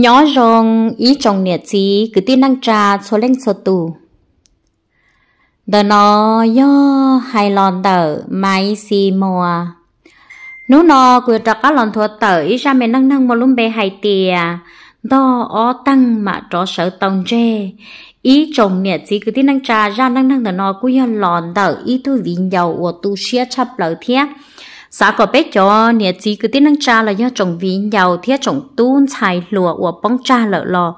nhỏ rong ý trong nhiệt chí cứ tin năng trà số lên số tù đờ nó yo hai lon tờ mai si mùa nú nó cứ trọ các lon thua tờ ý ra mình năng năng một lúc bé hai tìa đo ó tăng mà cho sợ tông chê ý chồng nhiệt chí cứ tin năng trà ra năng năng đờ nó cứ yo lon tờ ý tôi vinh dầu của tu xia chắp lỡ thiếc xã có bé cho nhà chỉ cứ tiếng năng cha là do trồng ví nhau thiết trồng tuôn xài lùa của bóng cha lợ lò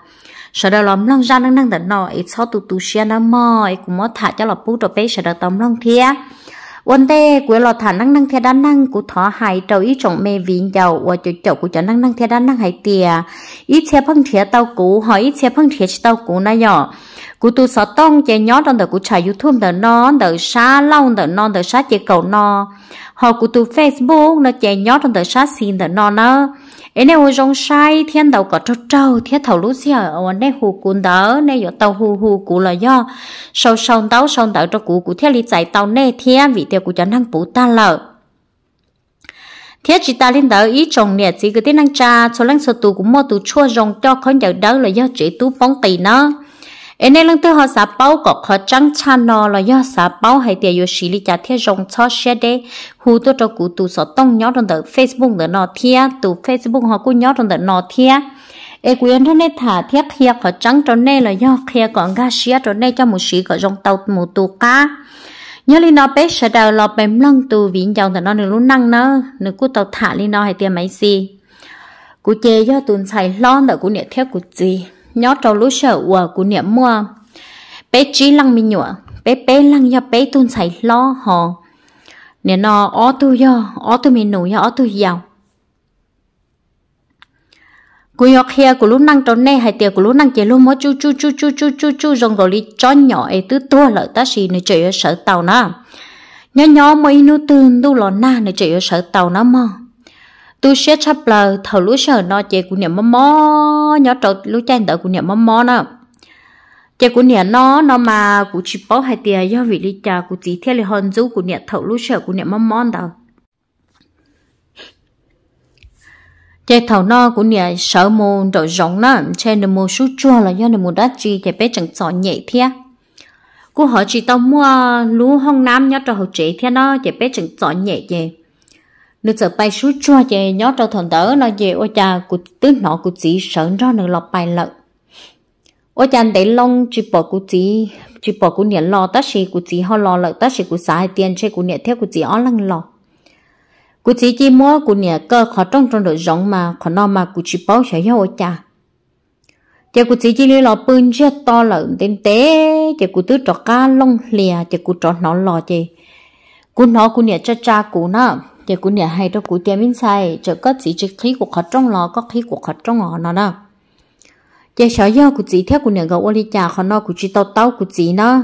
sợ đó lòm long ra năng năng tận nọ ít sau tụ tụ xe nó mò ít cũng mò thả cho lọ bút rồi bé sợ đó tóm long thiết quân tê của lọ thả năng năng thiết đan năng của thọ hài trâu ít trồng mê ví nhau và chỗ chỗ của cho năng năng thiết đan năng hay tiề ít xe phăng thiết tàu cũ hỏi ít xe phăng thiết tàu cũ nó nhỏ cú tu sợ tông chạy nhó trong đời của trời youtube đời nó đời xa lâu đời non đời xa chạy cầu nó họ cú tu facebook nó chạy nhó trong đời xa xin đời nó nó ấy nè ôi rong sai thiên đầu có trâu trâu thiên thầu lú xia ở à? nè hù cún đỡ nè giờ tàu hù hù cú là do sau sau tàu sau tàu cho cú cú thiên lý giải tàu nè thiên vì tiêu cú chẳng năng bù ta lợ thiên chỉ ta lên đỡ ý trồng nè chỉ cái tiếng năng cha cho lăng sơ tu cũng mua tu chua rong cho con giờ đỡ là do chỉ tu bóng tì nó anh em lăng họ xã báo có khó trắng cha nó là do xã hay tiền yêu sĩ lý thiết rộng cho xe đê hù tôi cho cụ tụ sở tông nhỏ trong facebook tờ nó thia tụ facebook họ cũng nhỏ trong tờ nó thia ê quyền thân này thả thiết kia khó trắng trong này là do kia còn ga xe trong này cho một sĩ có rộng tàu một tụ cá nhớ lý nó bé sẽ đào lọp bém lăng tu vì dòng tờ nó nửa luôn năng nó nửa cụ tàu thả lý nó hay tiền máy gì cụ chê do tụn xài lon tờ cụ nẹ theo cụ gì nhớ trâu lũ sợ ua của niệm mua bé chỉ lăng mi nhựa bé bé lăng ya bé tuôn xảy lo họ nè nó ó tu yo ó tu mi nụ ya ó tu giàu cú yo kia cú lúc năng trâu nè hay tiệc cú lúc năng chỉ lúc mới chu chu chu chu chu chu chu rong rồi đi chó nhỏ ấy tứ tua lợi ta xì nè chơi ở sở tàu na nhỏ nhỏ mới nu tương tu lò na nè chơi ở sở tàu nó mò tôi sẽ chấp là thầu lúa sở nó chè của niệm mò mò nhỏ trâu lúa chan đỡ của niệm mò mò nó chè của niệm nó nó mà của chị bảo hai tia do vị lý trà của chị theo lời hòn dấu của niệm thầu lúa sở của niệm mò mò đâu chè thầu nó của niệm sợ mù rồi giống nó trên được mù số chua là do được mù đắt chi chè bé chẳng sợ nhẹ thia cô hỏi chị tao mua lúa hong nam nhá trâu hậu chế thia nó chè bé chẳng sợ nhẹ chè nếu sợ bay suốt cho về nhó trâu thần tớ nó về ô cha của tứ nọ của chị sợ nó nữa lọc bài lợn ô cha để long chỉ bỏ của chị chỉ bỏ của nhà lo ta sĩ của chị họ lo lợ ta sĩ của xã tiền chơi của nhà theo của chị ó lăng lo của chị chỉ mua của nhà cơ khó trong trong đội rộng mà khó no mà của chị bảo sẽ nhau ô cha chị của chị chỉ lấy lo bưng chết to lợn tên té chị của tứ trọ cá long lìa chị của trọ nọ lo chị của nọ của nhà cha cha của nó thì cũng nhà hay cho cụ tiền mình sai cho có chỉ chỉ khí của họ trong lò có khí của họ trong ngõ nó đó chị sợ do cụ chỉ theo cụ nhà gạo đi chả họ nó cụ chỉ tao tao cụ chỉ nó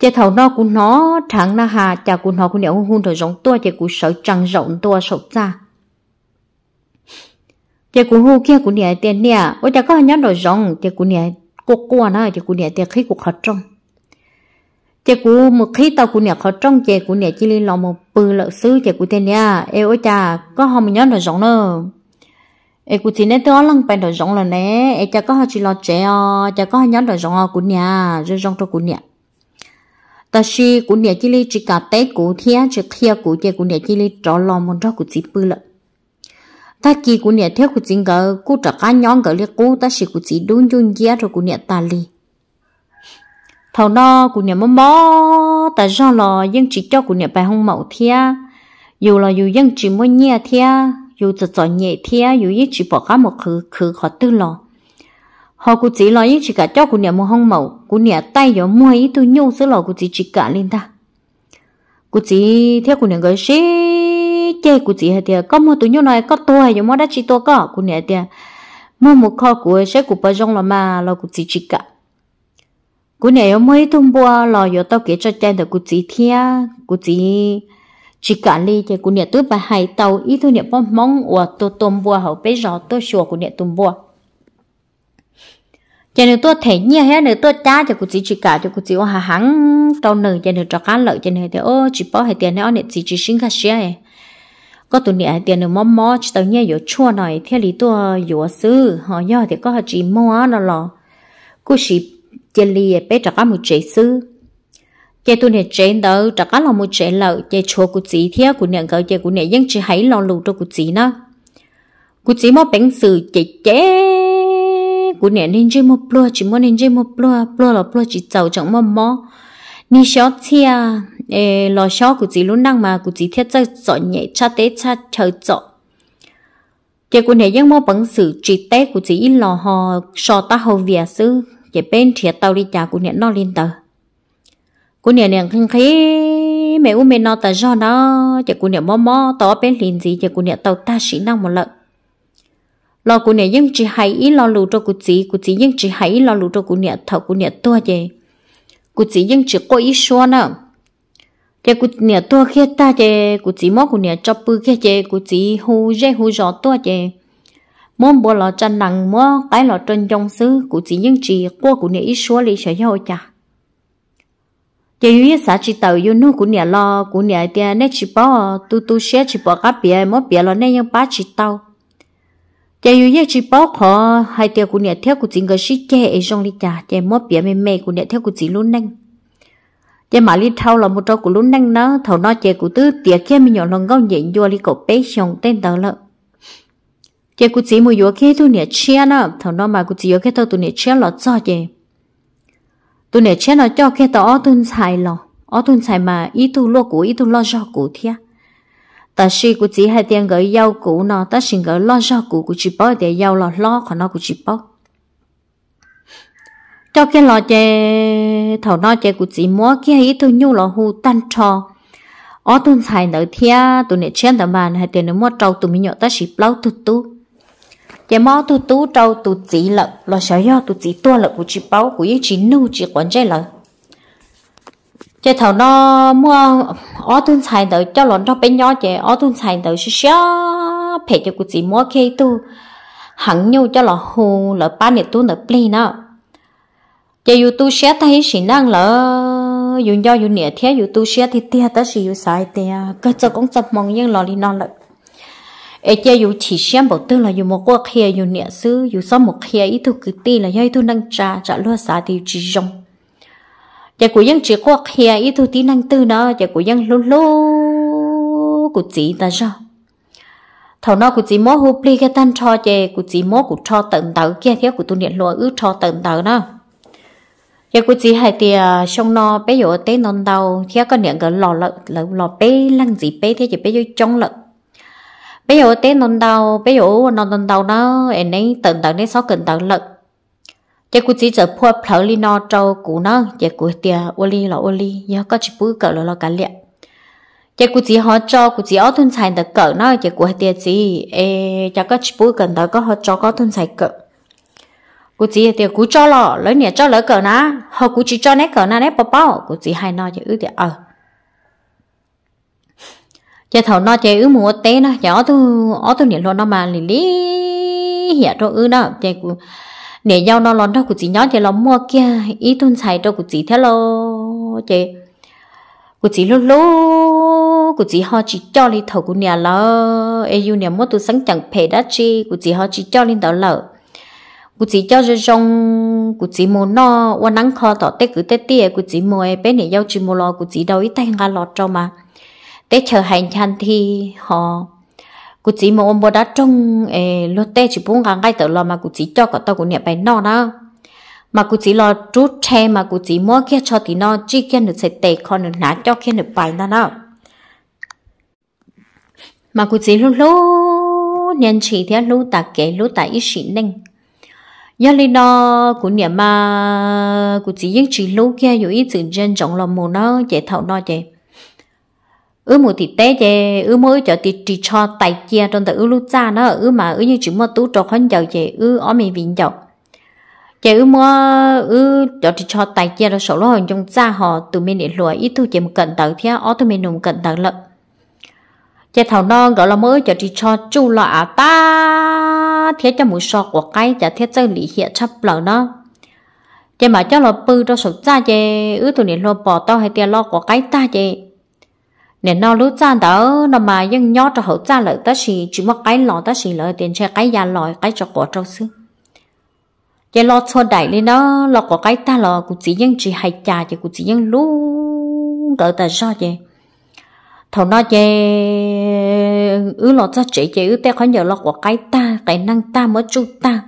chị thầu nó cụ nó thẳng nó hà chả cụ nó cụ nhà hôn hôn rồi rộng tua chị cụ sợ trăng rộng tua sợ ra chị cụ hôn kia cụ nhà tiền nè ôi chả có nhắn rồi rộng chị cụ nhà cô qua nó chị cụ nhà tiền khí của họ trong chị cụ một khi tàu cụ nè khó trong chị cụ nè chỉ lên lòng một bự lợn sư chị cụ tên nha em ơi cha có họ mình nhớ được rộng nữa em cụ chỉ nè tôi lăng bèn được rộng là nè em cha có họ chỉ lo trẻ à cha có họ nhớ được rộng à cụ nhà rồi rộng cho cụ nè ta si cụ nè chỉ lên chỉ cả tết cụ thia chỉ kia cụ chị cụ nè chỉ lên trọ lòng một đó cụ chỉ bự lợn ta kỳ cụ nè theo cụ chỉ ngờ cụ trả cá nhón gỡ liệt cụ ta si cụ chỉ đun dung giá rồi cụ nè ta li thầu no của nhà mắm bó tại do là dân chỉ cho của nhà bài hông mẫu thia dù là dù dân chỉ muốn nhẹ thia dù cho cho nhẹ thia dù dân chỉ bỏ cả một khử khử khó tư lo, họ cũng chỉ là dân chỉ cả cho của nhà mua hông mẫu của nhà tay gió mua ít tôi nhung sữa lo, của chỉ chỉ cả lên ta của chỉ theo của nhà người sĩ chơi của chỉ hay tiệt có mua tôi nhung này có tôi giống mua đã chỉ tôi có của nhà tiệt mua một kho của sẽ của bà rong là mà là của chỉ chỉ cả cú này mới thung bua lò yo tao kể cho chen được cú chỉ thia cú chỉ chỉ cả ly thì cú này tôi bà hay tàu ít thôi này bom mong của tôi tôm bua hậu bây giờ tôi sửa cú này tôm bua cho nên tôi thấy nhiều hết nữa tôi trả cho cú chỉ chỉ cả cho cú chỉ hoa hắn tàu nở cho nên cho cá lợi cho nên thì ô chỉ bỏ hai tiền này nữa này chỉ chỉ sinh ra xe có tụi này tiền nó mắm mắm chỉ tao nhớ có chua này thì lý tôi có sư họ yo thì có họ chỉ mua nó lò cú chỉ chế lìa bé trả cá một chế sư chế tu nè chế đó trả cá là một chế lợ chế chua của chị thế của nè gọi chế của nè dân chỉ hãy lo lù cho của chị nó của chị mà bánh sự chế chế của nè nên chế một plua chỉ muốn nên chế một plua plua là plua chỉ giàu chẳng mong mò ni xó chia ê lo xó của chị luôn đang mà của chị thiết chắc giỏi nhẹ cha tế cha chờ giỏi chế của nè dân mô bằng sự chỉ tế của chị lo họ so ta hầu việc sư chỉ bên thiệt tàu đi chả của nè nó lên tờ của nè nè khăng khí mẹ u mẹ nó tờ do nó chỉ của nè mò mò tỏ bên liền gì chỉ của nè tàu ta sĩ năng một lợn lo của nè nhưng chỉ hay lo lù cho của chị của chị nhưng chỉ hay lo lù cho của nè thợ của nè tua gì của chị nhưng chỉ có ý xua cái cụ nè tua kia ta chè cụ chỉ mò cụ nè chọc bự kia chè cụ chỉ hù rê hù gió tua chè môn bố lọ chân nặng mua cái lọ trên trong sư cụ chỉ những chỉ qua cụ này ít số lý sở hữu chả giờ yêu xã chỉ tàu yêu nu của nhà lo của nhà tiền nét chỉ bỏ tu tu xe chỉ bỏ các bìa mỗi bìa lo nét những ba chỉ tàu giờ yêu yêu chỉ bỏ khó hai tiền của nhà theo cụ chỉ người sĩ che ở trong lý chả giờ mỗi bìa mềm mềm của nhà theo cụ chỉ luôn nhanh giờ mà lý thâu là một trâu của luôn nhanh nó thầu nó chè cụ tứ tiệt kia mình nhỏ lòng ngâu nhện vô lý cổ bé xong tên tàu lợn giờ cụ chỉ mua yoga kia tu nè chia nó thằng nó mà cụ chỉ yoga, kia tao tu nè chia lọ cho gì tu nè chia nó cho cái tao ở tuần xài lọ ở tuần xài mà ít tu lo cụ ít tu lo cho cụ thia ta sĩ cụ chỉ hai tiền gửi giao cụ nó ta xin gửi lo cho cụ cụ chỉ bỏ để giao lọ lo còn nó cụ chỉ bỏ cho cái lọ chè thằng nó chè cụ chỉ mua kia ít tu nhu lọ hù tan trò ở tuần xài nợ thia tu nè chia tao bàn hai tiền nó mua trâu tu mi nhọ ta chỉ plau tu tu giờ mà tu tu trâu tu chỉ lợn lo sợ do tu chỉ tua lợn của chị bao của ý chị nu chị quấn dây lợn giờ thầu nó mua ó tuân xài đợi cho lợn cho bé nhỏ giờ ó tuân xài đợi xí xí phải cho của chị mua khi tu hẳn nhau cho lợn hù lợn ba nè tu lợn plei nữa giờ dù tu xé ta hết xí năng lợn dù do dù nè thế dù tu xé thì tia ta xí dù xài tia cái cho cũng chập mong nhưng lò đi nó lợn ai chơi dù chỉ xem bảo tư là dù một quốc kia dù nhẹ sư dù sau một kia ý thu cứ ti là do ý thu năng trà trả luôn xả thì chỉ rong giờ của dân chỉ quốc kia ý thu tí năng tư nó giờ của dân lô lô của chị ta ra thầu nó của chị mốt hụp li cái tan cho chơi, của chị mốt của cho tận tờ kia theo của tu niệm lúa ứ cho tận tờ nó giờ của chị hai tia xong nó bây giờ té non đầu theo cái niệm cái lò lợn lò bé lăng gì bé thế chỉ bé dỗ trong lợn bây giờ tế non đầu bây giờ non non đầu nó em nấy tận tận nấy sáu cần tận lực chỉ cứ chỉ chờ phua phở li nó cho cũ nó chỉ cứ tia ô li là ô li giờ có chỉ bự cỡ là là cả liệt chỉ cứ chỉ họ cho cứ chỉ ở thôn xài được cỡ nó chỉ cứ tia chỉ em cho có chỉ bự cần tận có họ cho có thôn xài cỡ cô chỉ thì cú cho lo, lấy nhà cho lỡ cỡ na họ cú chỉ cho nét cỡ na nét bao bao cô chỉ hai nói chỉ ước thì ờ chế thầu nó chế ứ mùa té nó chó tu ó tu niệm luôn nó mà lì lì hiểu cho ứ nó chế cụ nè giao nó lon đâu cụ chỉ nhớ chế lo mua kia ý tuân xài cho cụ chỉ thế lo chế cụ chỉ lú lú cụ chỉ họ chỉ cho lên thầu cụ nhà lo ai yêu nhà mua tu sáng chẳng phải đã chi cụ chỉ họ chỉ cho lên đó lợ cụ chỉ cho cho trong cụ chỉ mua nó qua nắng kho tỏ tết cứ tết tiề cụ chỉ mua bé nè giao chỉ mua lo cụ chỉ đâu ít tay ngà lọt cho mà tết chờ hành chăn thì họ cụ chỉ mà ôm bò đá trong lúc lót chỉ bốn ngang ngay tự lo mà cụ chỉ cho cả tao cụ niệm bài nọ đó mà cụ chỉ lo chút che mà cụ chỉ mua kia cho thì nó chỉ kia được sẽ tệ còn được nát cho kia được bài nó đó mà cụ chỉ lúc lúc nhận chỉ thế lúc ta kể lúc ta ý sĩ ninh nhớ lên đó cụ niệm mà cụ chỉ những chỉ lúc kia 有一阵真重了 mà nó chạy thầu nó chạy ứ mua thịt té về ứ mới cho thì chỉ cho tay kia trong tờ ứ lúc ra nó ứ mà ứ như chỉ mua tú cho con dầu về ứ ở mình vĩnh dầu. chế ứ mua ứ cho thịt cho tay kia rồi số lo hàng trong ra họ từ mình để lùa ít thu chế một cận tờ thế ở tụi mình nồng cận tờ lợn chế thầu non gọi là mới cho thịt cho chu lọ ta thế cho mũi sọ của cái chả thế chân lý hiện chấp lợn nó chế mà cho lọ bự cho sổ ra chế ứ từ mình lo bỏ to hay tiền lo của cái ta chế nên nó lúc chăn đó nó mà vẫn nhớ cho hậu chăn lại ta xì chỉ một cái lọ ta xì lại tiền xe cái nhà lọ cái cho cổ trâu xứ cái lọ cho đại lên đó lọ có cái ta lọ cũng chỉ nhưng chỉ hay trà chứ cũng chỉ nhưng lúc đỡ ta do vậy thầu nó chê ứ lọ cho chị chị ứ té khỏi nhờ lọ của cái ta cái năng ta mới chú ta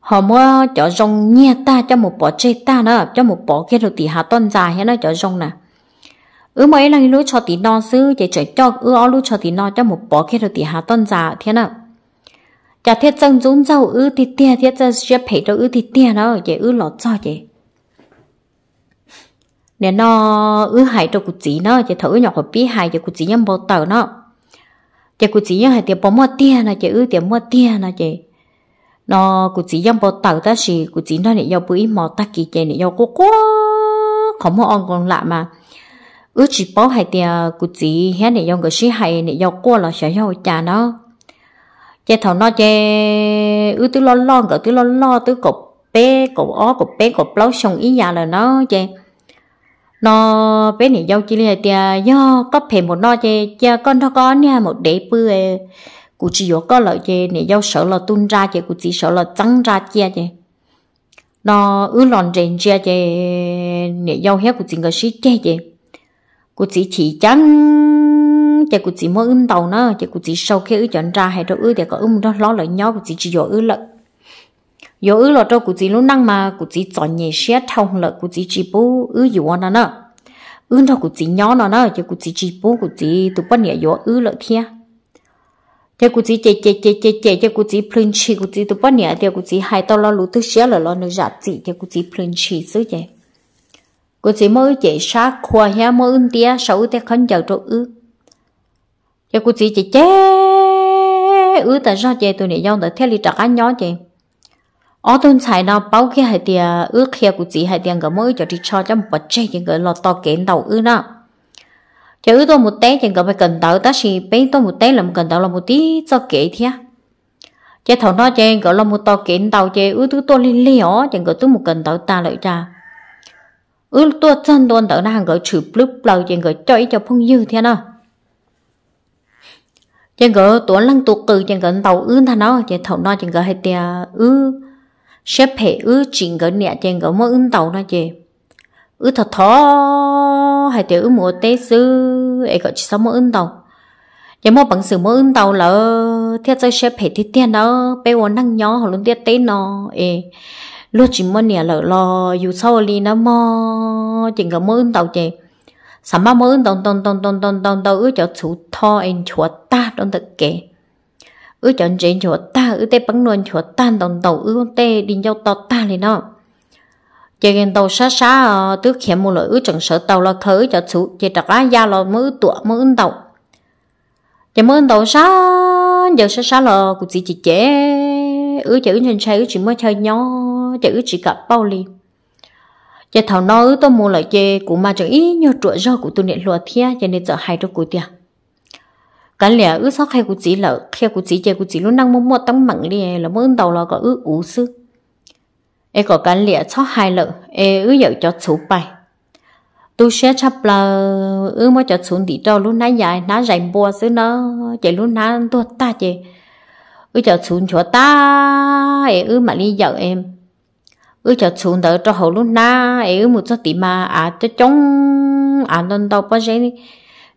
họ mua cho rong nhia ta cho một bỏ chê ta nữa cho một bỏ cái rồi thì hạ tôn dài hay nó cho rong nè ứ mấy lần lúc cho tí non sư chỉ chạy cho ư ó lúc cho tí non cho một bó kia rồi tí hạ tân giả thế nào chả thiết chân dũng dâu ư thì tiền thiết chân sẽ phải đâu ư thì tiền đó chỉ ư lọt cho chỉ nên nó ứ hại cho cụ chỉ nó chỉ thử nhỏ hồi bí hại cho cụ chỉ nhâm bò tàu nó chỉ cụ chỉ nhâm hại tiền bỏ mua tiền là chỉ ứ tiền mua tiền là chỉ nó cụ chỉ nhâm bò tàu ta chỉ cụ chỉ nó để nhau bữa mò ta kỳ chỉ để nhau cố cố không muốn ăn còn lạ mà ước chỉ bảo hay thì cụ chỉ hiện này dòng cái gì hay này dòng qua là sẽ hiểu cha nó chế thầu nó chế ước tôi lo lo cái tôi lo lo tôi cột bé cột ó cột bé cột lâu sông ý nhà là nó chế nó bé này dòng chỉ là thì do có phải một nó chế cha con thằng con nha một đế bự e. cụ chỉ có lợi chế này dòng sợ là tuôn ra chế cụ chỉ sợ là trắng ra chế chế nó ước lòn rèn chia chè này dâu hết của chỉ cái sĩ chè chè cụ chỉ chỉ chắn chả cụ chỉ mơ ưng đầu nó chả cụ chỉ sau khi ư chọn ra hay đâu ư để có ưng đó lo lại nhau cụ chỉ chỉ dỗ ư lợ dỗ ư lọ cho cụ chỉ lúc năng mà cụ chỉ chọn nhẹ xe thông lợ cụ chỉ chỉ bố ư dỗ nó nó ưng đó cụ chỉ nhỏ nó nó chả cụ chỉ chỉ bố cụ chỉ tụ bắt nhẹ dỗ ư lợ kia thì cụ chỉ chè chè chè chè chè chè cụ chỉ plin chi cụ chỉ tụ bắt nhẹ thì cụ chỉ hai tao lo lú thứ xe lợ lo nó giả chỉ thì cụ chỉ phun chi suốt vậy cô chỉ mới chạy sát qua nhà mới ưng tía sáu tía khấn chào trộn ư cho cô chỉ chạy chế ư tại sao chạy tôi này nhau tới theo lì trạc ăn nhó chạy ở tuần sai nào bao kia hai tia ư kia cô chỉ hai tia gỡ mới cho đi cho cho một bật chơi người lọt to kén đầu ư nọ cho ư tôi một té chỉ gỡ phải cần tao ta chỉ bên tôi một té một cần tao là một tí cho kể thia chế thầu nó chế gỡ là một to kén đầu chế ư tôi tôi lên liều chẳng gỡ tôi một cần tao ta lợi ra ư tua chân đồn tớ nàng gỡ chữ blub lâu chẳng gỡ chơi cho phong dư thế nào chẳng gỡ tuấn lăng tụ cử chẳng gỡ tàu ư thà nó chẳng thầu nó chẳng gỡ hay tia ư xếp hệ ư chỉnh gỡ nhẹ chẳng gỡ mơ ư tàu nó chàng ư thật thó hay tia ư mùa tê sư ấy gỡ chỉ sao mơ ư tàu chẳng mua bằng sự mua ưng tàu là thiết cho xếp hết thì tiền đó bây giờ năng nhỏ họ luôn tiết tế nó ê lúc chỉ muốn nè lỡ lo dù sau li nó mò chỉ có muốn tàu chị sắm bao muốn tông tông tông tông tông tông tông ước cho chú thọ anh chúa ta trong tất kể ước cho anh chúa ta ước tê bắn luôn chúa ta tông tàu ước tê đi nhau to ta lên nó chị gần tàu xa xa tước khiến một lỡ ước chẳng sợ tàu lo khởi cho chú chị đặt ra da lo mới tụa mới tàu chị mới tàu xa giờ xa xa lo cũng chỉ chị chế ước chữ trên xe ước chỉ mới chơi nhau chữ chỉ cả bao li giờ thảo nói tôi mua lại chê của mà chẳng ý nhờ chuột rau của tôi niệm lúa thia cho nên giờ hai đôi của tia cái lẽ ứ sau khai của chị lợ khai của chị chê của chị luôn đang mua mua tăng mặn đi là muốn đầu là có ứ ủ sư e có cái lẽ sau hai lợ e ứ giờ cho số bài tôi sẽ chấp là ứ mới cho xuống đi cho lúc nãy dài nãy dài bùa xứ nó chạy lúc nãy tôi ta chê ứ cho xuống chỗ ta e ứ mà đi giờ em ư cho chúng đỡ cho hậu lúc na ấy một cho tí mà à cho chống à lần đầu bao giờ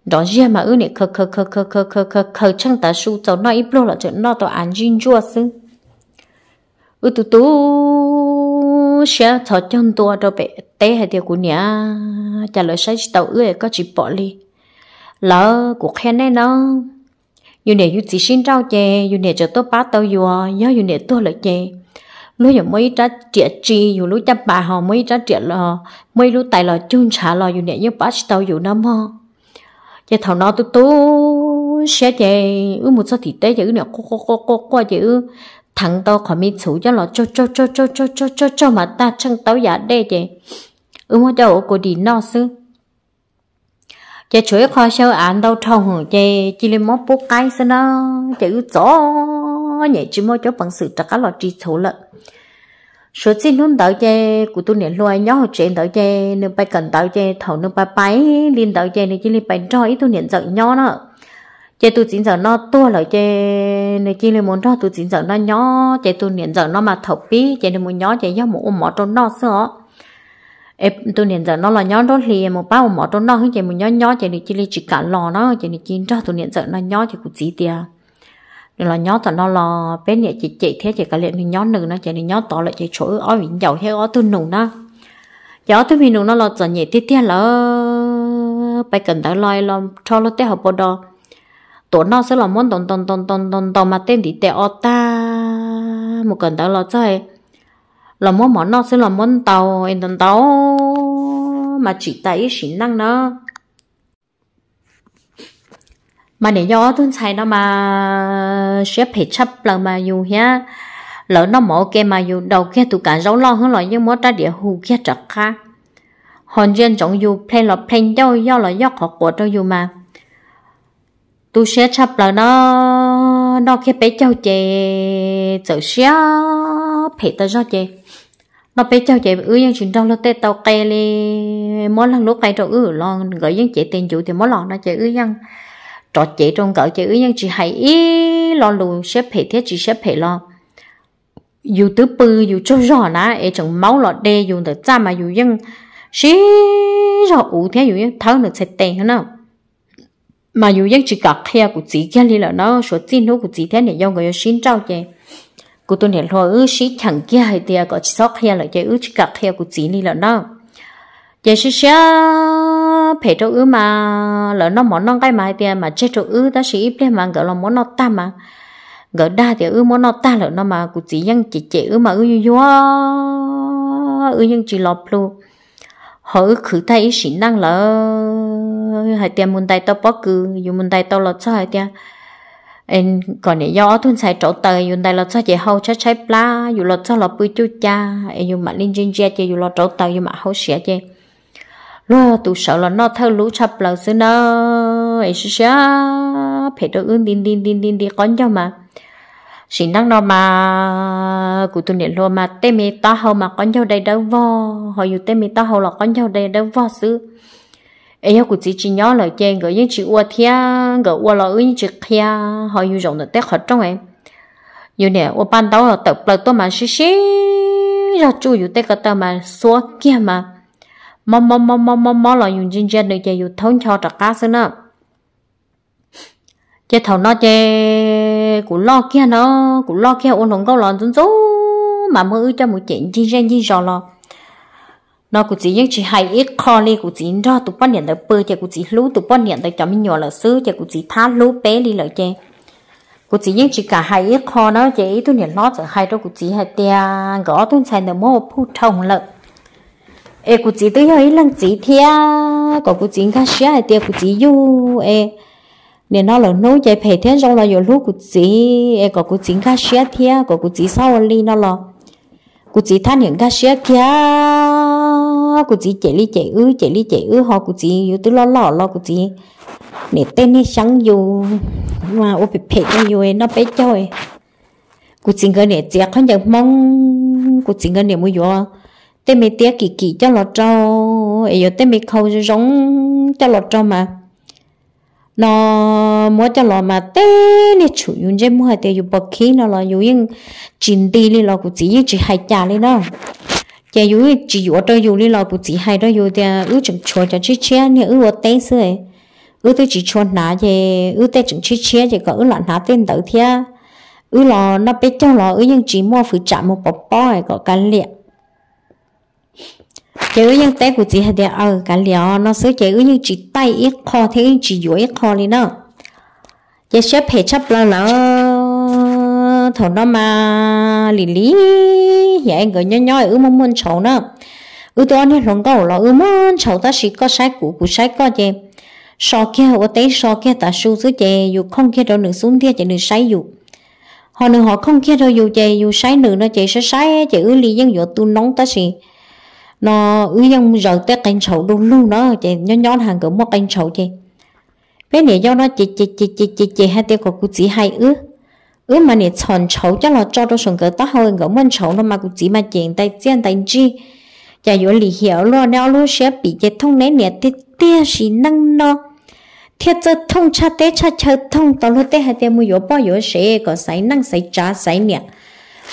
đó giờ mà ư này khờ khờ khờ khờ khờ khờ khờ khờ chẳng ta su cho nó ít lâu là cho nó to ăn dinh chua sư ư tu tu sẽ cho chân tua đâu bé té hay tiêu của nhà trả lời sai tàu ư có chỉ bỏ đi lỡ cuộc khen này nó như này như chỉ xin trao chè như này cho tôi bá tao vừa nhớ như này tôi lại chè lúc giờ mới ra triệt chi dù lúc chăm bà họ mới ra triệt lò mới lúc tại lò chung trả lò dù nè như bác tàu dù năm ho giờ thầu nó tu tu sẽ chạy ư một số thịt tế chữ nè co co co co co chứ, thằng tao khỏi mi chủ cho lò cho cho cho cho cho cho cho cho mà ta chân tao giả đây chứ, ư mà chỗ cô đi nó sư giờ chuối kho sơ án đâu thằng hưởng chạy chỉ lên móc bút cái xí nó chữ chó ngon nhẹ chỉ mua cho bằng sự trả cá lọ chỉ thấu lợn số tiền nôn đậu che của tôi niệm loài nhỏ chuyện đậu che nên bay cần đậu che thầu nên bay bay liên đậu che nên chỉ liên bay cho ít tôi nhận giận nhỏ nó che tôi chỉ giận nó to lời che nên chỉ liên muốn cho tôi chỉ giận nó nhỏ che tôi nhận giận nó mà thầu pí che nên muốn nhỏ che do một ôm mỏ trong nó sợ em tôi nhận giận nó là nhỏ đó thì một bao mỏ trong nó hướng chê muốn nhỏ nhỏ che nên chỉ liên chỉ cả lò nó che nên chỉ cho tôi nhận giận nó nhỏ chê cũng chỉ tiền nên là nhớ thằng nó là bé nhẹ chị chị thế chị cả liền mình nhớ nừng nó chị nhớ to lại chị chỗ ở mình giàu theo ở tôi nùng đó giàu tôi mình nùng nó là giờ nhẹ tít tít là bay cần tới loi là cho nó té học bơ đó tổ nó sẽ là món tòn tòn tòn tòn tòn tòn mà tên thì tệ ở ta một cần tới là chơi là món món nó sẽ là món tàu em tàu mà chỉ tại ý năng nó mà nếu do tôi thấy nó mà xếp hết chấp là mà dù ha lỡ nó mở kia mà dù đầu kia tụ cả rau lo hơn loại nhưng mà ra địa hù kia chặt ha hoàn duyên trọng dù play là play do do là do họ của cho dù mà tu sẽ chấp là nó nó kia bé cháu chè chở xe phải tới do chè nó bé cháu chè ư những chuyện đâu nó tê tàu cây lên mỗi lần lúc cây đâu ư lo gửi những chị tiền chủ thì mỗi lần nó chị ư những trọ chế trong cỡ chế ư nhưng chị hãy ý lo lù xếp phải thiết chị xếp phải lo dù tứ bư dù cho rõ nà ế chẳng máu lọ đê dù tớ cha mà dù dân xí rõ ủ thế dù dân thấu được sạch tệ hơn nào mà dù dân chị gặp theo của chỉ kia lì là nó số tin hữu của chỉ thế này do người xin trao chè của tôi này lo ư xí chẳng kia hay tia có chỉ sót kia là chè ư chỉ gặp theo của chỉ lì là nó giờ xí xí phải cho ứ mà lỡ nó món non cái mà thì mà chết cho ứ ta sĩ ít mà gỡ là món nó ta mà gỡ đa thì ứ món nó ta lỡ nó mà cụ chỉ nhân chỉ chỉ ứ mà ứ như vô ứ nhân chỉ lọp luôn họ ứ khử tay ý sĩ năng lỡ hai tiền muốn tay tao bóc cứ dù muốn tay tao lọt cho hai tiền em còn để do thun sai chỗ tờ dù tay lọt cho chị hậu chắc trái pla dù lọt cho lọt bự chú cha em dù mà linh chân chia chỉ dù lọt chỗ tờ dù mà hậu sẻ chơi lo tụ sợ là nó thâu lũ chập lầu xưa nó ấy xia phải đỡ ưng đin đin đin đin đi con nhau mà xin năng nó mà cụ tụ niệm lo mà tê mi ta hầu mà con nhau đây đâu vo họ dù tê mi ta hầu là con nhau đây đâu vo xứ ấy cụ chỉ chỉ nhỏ lời chen gọi những chị ua thia gọi ua lo ưng chị kia họ dù rộng được tết hết trong em dù nè ua ban đầu là tập lời tôi mà xí xí ra chú dù tết cái tao mà xóa kia mà mò mò mò mò mò mò lo dùng chân chân được chơi dùng thốn cho trạc cá xưa nữa chơi thầu nó chơi cũng lo kia nó cũng lo kia ôn hồng câu lòn chân số mà mơ cho một chuyện chân chân chân giò lo nó cũng chỉ những chỉ hay ít kho li cũng chỉ đó tụi bọn nhận được bơ chơi cũng chỉ lú tụi bọn nhận được cho mình nhỏ là xứ chơi cũng chỉ thá lú bé đi lợi chơi cụ chỉ những chỉ cả hai ít kho nó chỉ tôi nhận nó giờ hai đó cụ chỉ hai tia gõ tôi xài được một phút trồng lợn ê cụ chỉ tôi hơi lần chỉ thia có cụ chỉ khác xia thì cụ chỉ du ê nên nó là nấu chạy phải thế rồi là nhiều lúc cụ chỉ ê có cụ chỉ khác xia thia có cụ chỉ sau ly nó là cụ chỉ than những khác xia thia cụ chỉ chạy đi chạy ư chạy đi chạy ư họ cụ chỉ yêu tôi lo lo lo cụ chỉ nè tên đi sáng dù mà ô bị phải cái dù nó bé chơi cụ chỉ cái nè chạy không được mong cụ chỉ cái nè mua vô tên mày tiếc kỳ kỳ cho lọt trâu ấy giờ tên mày khâu giống cho lọt trâu mà nó mua cho lọt mà tê này chủ yếu chứ mua tê yếu bọc khí nó là yếu yên chín đi đi lọt của chỉ chỉ hai cha đi đó chả yếu chỉ yếu cho yếu đi lọt của chỉ hai đó yếu thì ưu chậm chua cho chi chia nè ưu ở tê sưởi ưu tôi chỉ chua nã chứ, ưu tê chậm chi chia chỉ có ưu lọt nã tên tử thia ưu lọt nó biết cho lọt ưu nhưng chỉ mua phải trả một bọc bao ấy có cái liệt chế ư những tay của chị hạt địa ở cả liều nó sẽ chế ư những chỉ tay ít kho thế những chỉ yếu ít kho đi nữa chế sẽ phải chấp là nó thầu nó mà lì lì hiện dạ, anh gửi nhỏ nhỏ ư mong muốn cháu nữa ư tôi anh lòng cầu là ư muốn cháu ta chỉ có sai cụ của sai có chế so kia ở tế so kia ta sưu sứ chế dù không kia đâu nữa xuống kia chế nữa sai dù họ nữa họ không kia đâu dù chế dù sai nữa nó chế sẽ sai chế ư lì dân dụ tu nóng ta xì nó ư dòng giờ tới canh sầu đun lu nó chị nhón nhón hàng cỡ một canh sầu chị bé nè do nó chị chị chị chị chị chị hai tiêu của cụ chỉ hai ư ư mà nè chọn sầu chắc là cho đồ sừng cỡ tao hơi cỡ mân sầu nó mà cụ chỉ mà chuyện tay chân tay chi chả yếu lý hiểu luôn neo luôn sẽ bị chết thông nấy nè tiết tiết gì năng nó thiệt chất thông cha tế cha cha thông tao lo tế hai tiêu mua yếu bao yếu sẽ có sấy năng sấy trá sấy nè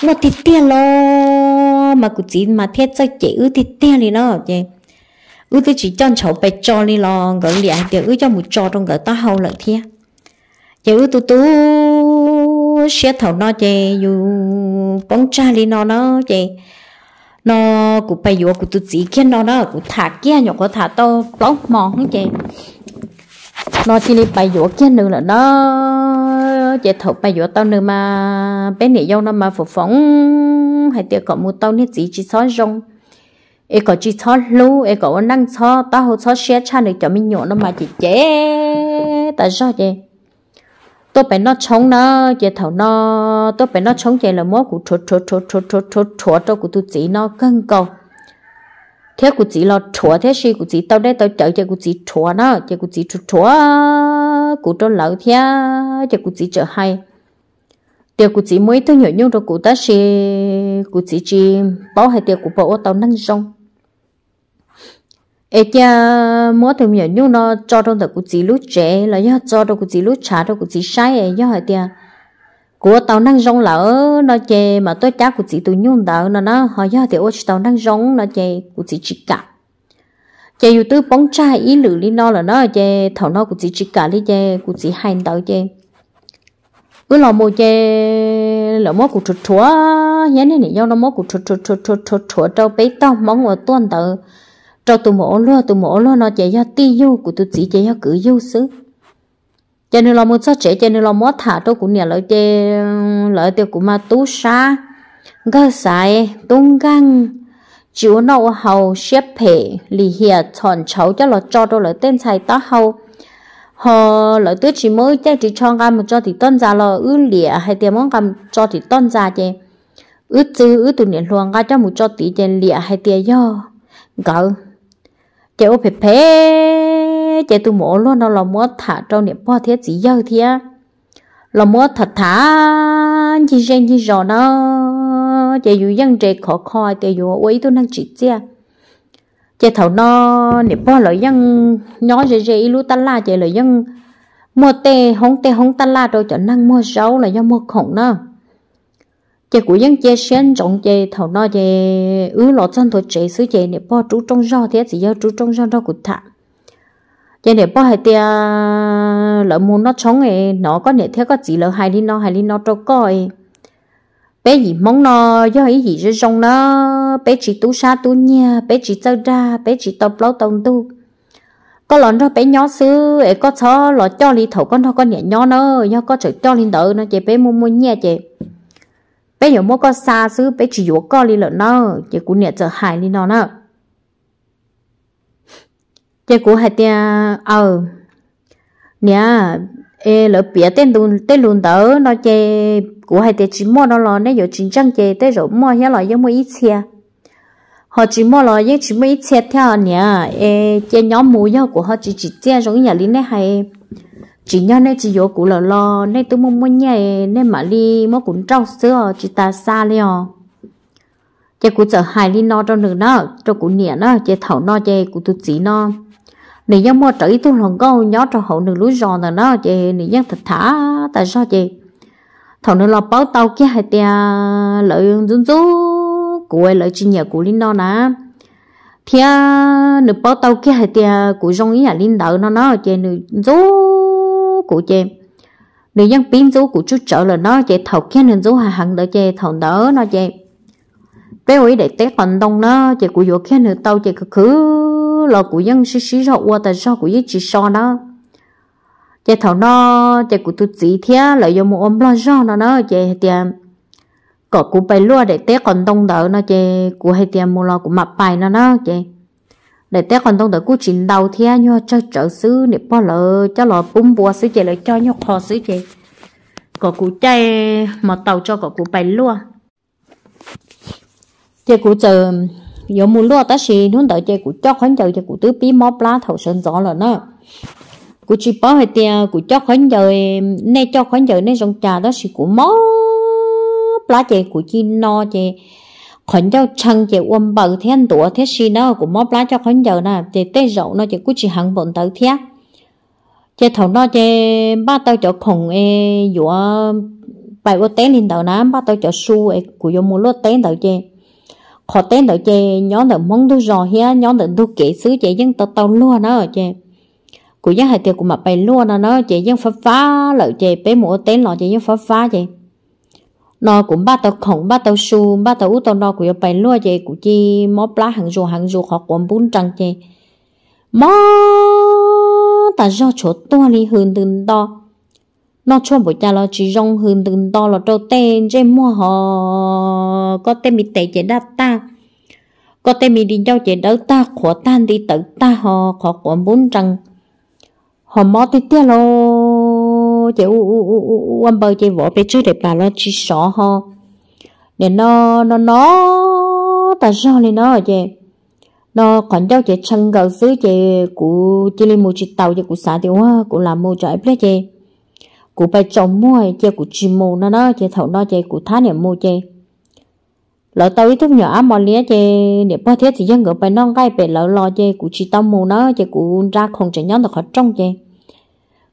một tí tiền lo mà cứ chỉ mà thiết cho chị ư tí tiền đi nó chị ư tí chỉ chân cháu bé cho đi lo gỡ liền thì ư cho một cho trong cái ta hầu lợi thiệt chị ư tu tu xe thầu nó chị dù bóng cha đi nó nó chị nó cũng bây giờ cũng tự chỉ kia nó nó cũng thả kia nhỏ có thả to lóc mòn không chị nó chỉ đi bây giờ kia nữa là nó nhớ chế thọc bài vô tao nữa mà bé nỉ dâu nó mà phục phóng hay tiệc có mua tao nít gì chỉ xóa rong e có chỉ xóa lu e có năng xóa tao hồ xóa xé cha được cho mình nhộn nó mà chỉ chế tại sao vậy tôi phải nó chống nó chế thầu nó tôi phải nó chống chế là mốt của chốt chốt chốt chốt chốt chốt chốt cho của tôi chỉ nó cân cầu thế cụ chỉ lo chùa thế gì cụ chỉ tao đây tao chở cho cụ chỉ chùa nó cho cụ chỉ chùa cụ cho lẩu thế cho cụ chỉ chở hay tiêu cụ chỉ mới thứ nhảy nhung rồi cụ ta xì cụ chỉ chỉ bảo hay tiêu cụ bảo ô tao năng rong ê cha mỗi thứ nhảy nhung nó cho trong tờ cụ chỉ lúc trẻ là do cho trong cụ chỉ lúc trả trong cụ chỉ sai ấy do hay tiêu của tàu năng rong lỡ nó chè mà tôi cha của chị tôi nhung đỡ nó nó họ do thì ôi tàu năng rong nó chè của chị chị cả chè dù tư bóng trai ý lử đi nó là nó chè thầu nó của chị chị cả đi chè của chị hai đỡ chè ư lò mồ chè lò mồ của chuột chúa nhớ này này do nó mồ của chuột chuột chuột chuột chuột chuột trâu bấy tao mong ở tuần đỡ trâu tụi mồ luôn tụi mồ luôn nó chè do ti yêu của tụi chị chè do cử yêu xứ cho nên là muốn sát trẻ cho nên là muốn thả tôi cũng nhà lỡ chơi lỡ tiêu cũng mà tú xa gỡ xài tung găng chiếu nâu hầu xếp phê lì hìa chọn cháu cho là cho tôi lỡ tên xài tá hầu họ lỡ tuyết chỉ mới chắc chỉ cho gam một cho thì tân ra lỡ ư lìa hay tiền món gam cho thì tân ra chơi ư chứ ư tụi niệm luồng ra cho một cho tí tiền lìa hay tiền do gỡ chê ô phê phê thế chạy tụ mổ luôn đâu là mua thả trong niệm bao thế chỉ dơ thế là mua thật thả chỉ riêng chỉ rồi nó chạy dù dân trẻ khó khoi chạy dù ấy tôi đang chỉ chia chạy thầu nó niệm bao lợi dân nhỏ dễ dễ lúa ta la chạy lợi dân mua tê hống tê hống ta la rồi cho năng mua rau là do mua khổng nó chị của dân chị xuyên trọng chị thầu nó chị ứ lọ chân thôi chị xứ chị niệm po trú trong rau thế chỉ do trú trong rau đó của thả cho nên bao hai tia lỡ muốn nó chống ấy nó có thể theo có chỉ lỡ hai đi nó hai đi nó cho coi bé gì mong nó do ấy gì cho trong nó bé chỉ tú sa tú nha bé chỉ tao ra bé chỉ tập lâu tông tu có lần đó bé nhỏ xứ ấy có cho lọ cho đi thầu con nó có nhẹ nhỏ nó do có chữ cho lên đỡ nó chị bé mua mua nha chị bé hiểu mua có xa xứ bé chỉ dỗ con đi lợn nó chị cũng nhẹ chờ hai đi nó nữa chế dạ, của hạt tia ờ nhà ê lỡ bịa tên luôn tên luôn tớ nó chế của hạt tia chỉ mua nó lo nên giờ chính trang chế tên rồi mua nhà lo giống mua ít xe họ chỉ mua lo giống chỉ mua ít xe theo nhà ê chế nhóm mua nhau của họ chỉ chỉ chế giống nhà lính này hay chỉ nhau nên chỉ vô cụ lỡ lo nên tôi muốn mua nhà nên mà đi mua cũng trâu sữa chỉ ta xa liền chế cụ sợ hại đi no trong đường đó cho cụ nhẹ nó chế thảo no chế cụ tu chỉ no nếu dân mua trở tu lòng câu nhớ trong hậu nữ lúa giòn là nó chị nếu dân thật thả tại sao chị thằng nữ lọp bao tàu kia hai tia lợi run rú của lợi chuyên nhà của linh đó nè thia nữ bao tàu kia hai tia của rong ý là linh đỡ nó nó chị nữ rú của chị nếu dân pin rú của chú trở là nó chị thầu kia nữ rú hàng hàng đỡ chị thầu đỡ nó chị bé ấy để tết còn đông nó chị của vô kia nữ tàu chị cứ lò của dân xí xí rau qua tại rau của dân chỉ so đó chạy thảo nó chạy của tôi chỉ thế là do một ông lo do nó nó chạy tiền có của bài lúa để té còn đông đỡ nó chạy của hay tiền mua lo của mặt bài nó nó chạy để té còn đông đỡ của chỉ đầu thế nhau cho trợ xứ để bỏ lỡ cho lò bún bùa xứ chạy lại cho nhau khó xứ chạy có của chạy mà tàu cho có của bài lúa chạy của chờ 有 muốn lo ta xí nón đợi chơi cụ cho khánh chơi chơi cụ tứ bí mò plá thầu sơn gió là nó cụ chỉ bỏ hết tiền cụ cho khánh chơi nay cho khánh chơi nay rong trà đó xí cụ mò plá chơi cụ chi no chơi khánh chơi chăng chơi uâm bờ thiên tủa thế xí nó cụ mò plá cho khánh chơi nè chơi tê rậu nó chơi cụ chỉ hẳn bọn tàu thiếc chơi thầu nó chơi ba tao cho khổng e dũa bài ô lên đầu nám ba tao cho su e, của cụ mùa lúa lốt đầu chơi khó tên đó chê nhóm đó mong tôi rõ hia nhóm đó tôi kể xứ chê dân tao tao luôn đó chê của dân hai tiêu của mà bay luôn đó nó chê dân phá phá lợi chê bé mũ tên lọ chê dân phá phá chê nó cũng ba tàu khổng ba tàu su ba tàu út tàu nó của bay luôn chê của chi mó plá hàng rùa hàng rùa khó quần bún trăng chê mó ta do chỗ to li hơn từng to nó cho bộ cha lo chỉ rong hơn từng to là trâu tên trên mua họ có tên bị tệ chế đáp ta có tên bị đi giao chế đấu ta khổ tan đi tự ta họ khó của bốn rằng họ mò thì tiếc lo chế u u u u u bờ chế vỏ bê chứ để bà lo chỉ sợ họ để nó nó nó ta sao lên nó chế nó còn giao chế chân gầu dưới chế của chỉ lên một chiếc tàu chế của xã tiểu hoa của làm một trái plei chế cụ bay trồng mua chơi cụ chim mù nó nó chơi thầu nó chơi cụ thá niệm mua chơi lỡ tao ít thúc nhỏ mà lia chơi niệm bao thiết thì dân ngựa bay non gai bể lỡ lo chơi cụ chi tao mù nó chơi cụ ra không chạy nhóm được khỏi trong chơi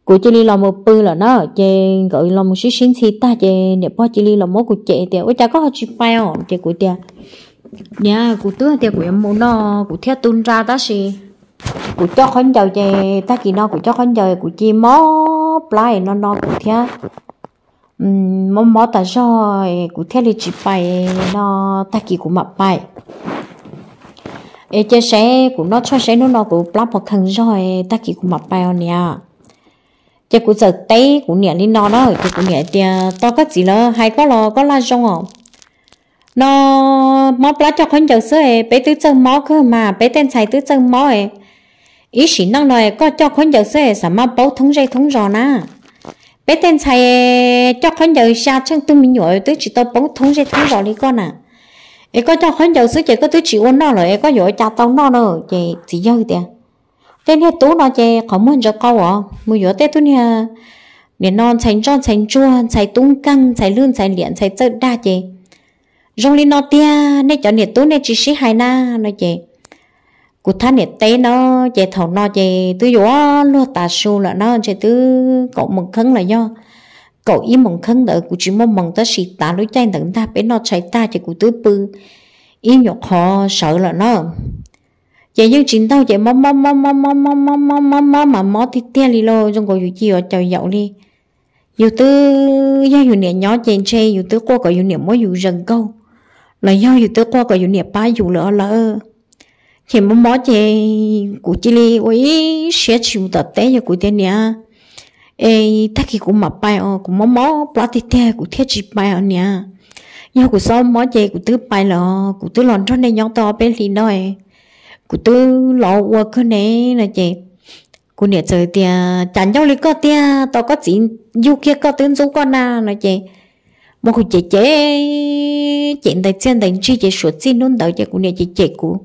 cụ chỉ li làm một bự là nó chơi gọi làm một xí xín thì ta chơi niệm bao chỉ li làm một cụ chạy tiệt ôi cha có chi bay bao chơi cụ tiệt nhà cụ tứ tiệt cụ em mù nó cụ thiết tuôn ra ta xí của cho khốn chơi chè ta kỳ nó của cho khốn chơi của chi mó play e nó nó của thia mó mó ta rồi e của thia li chỉ bay e nó ta kỳ của mập bay ê chơi xe của nó cho xe nó nó của play một thằng rồi ta kỳ của mập bay nè chơi của giờ té của nè li nó đó chơi của nè tia to cái gì lơ hay có lo có la rong không nó mó play cho khốn giàu sữa bé tứ chân mó cơ mà bé tên xài tứ chân mó ấy ý chỉ năng nói có cho con giờ xe sao mà bố thông dây thông rò na bé tên thầy ờ, cho con giờ xa chân tôi mình nhồi tôi chỉ tao bố thông dây thông rò đi con à ấy có cho con giờ sẽ chỉ có tôi chỉ uống nó rồi ấy có giỏi cha tao nó rồi chị chị dơ kìa tên hết tú nó chị không muốn cho câu à mua giỏi tết tôi nha để non chánh cho chánh chua chánh tung căng chánh lươn chánh liền, chánh chợ đa chị rong lên nó tia nên cho nhiệt tú nên chỉ sĩ hai na nói chị cụ thá nè tế nó chạy thầu nó chạy tứ gió lo tà su là nó chạy tứ cậu mừng khấn là do cậu ý mừng khấn đỡ cụ chỉ mong mừng tới xịt tà lối chay tận ta bé nó chạy ta chạy cụ tứ bư ý nhọc họ sợ là nó chạy nhưng chính tao chạy mò mò mò mò mò mò mò mò mò mò mà mò thì tia li lo trong gọi gì ở chào dậu đi dù tứ do dù niệm nhỏ chèn chê dù tứ qua gọi dù niệm mới dù rừng câu là do dù tứ qua gọi dù niệm ba dù lỡ lỡ khi mà mỗi chị cụ chị li ấy sẽ chịu tập té cho cụ thế nha ấy ta khi cụ mập bay, ở cụ mỗi mỗi plát thì thế cụ thiết chỉ bay ở nha nhưng cụ sau mỗi chị cụ tứ bay là cụ tứ lòn trong này nhau to bên lì nói cụ tứ lò qua cái này là chị cụ nè chơi tia chẳng nhau lý cái tia tao có chỉ du kia có tướng du con na nói chị một cụ chị chị chị tại trên tại chi chị suốt xin luôn đợi chị cụ nè chị chị cụ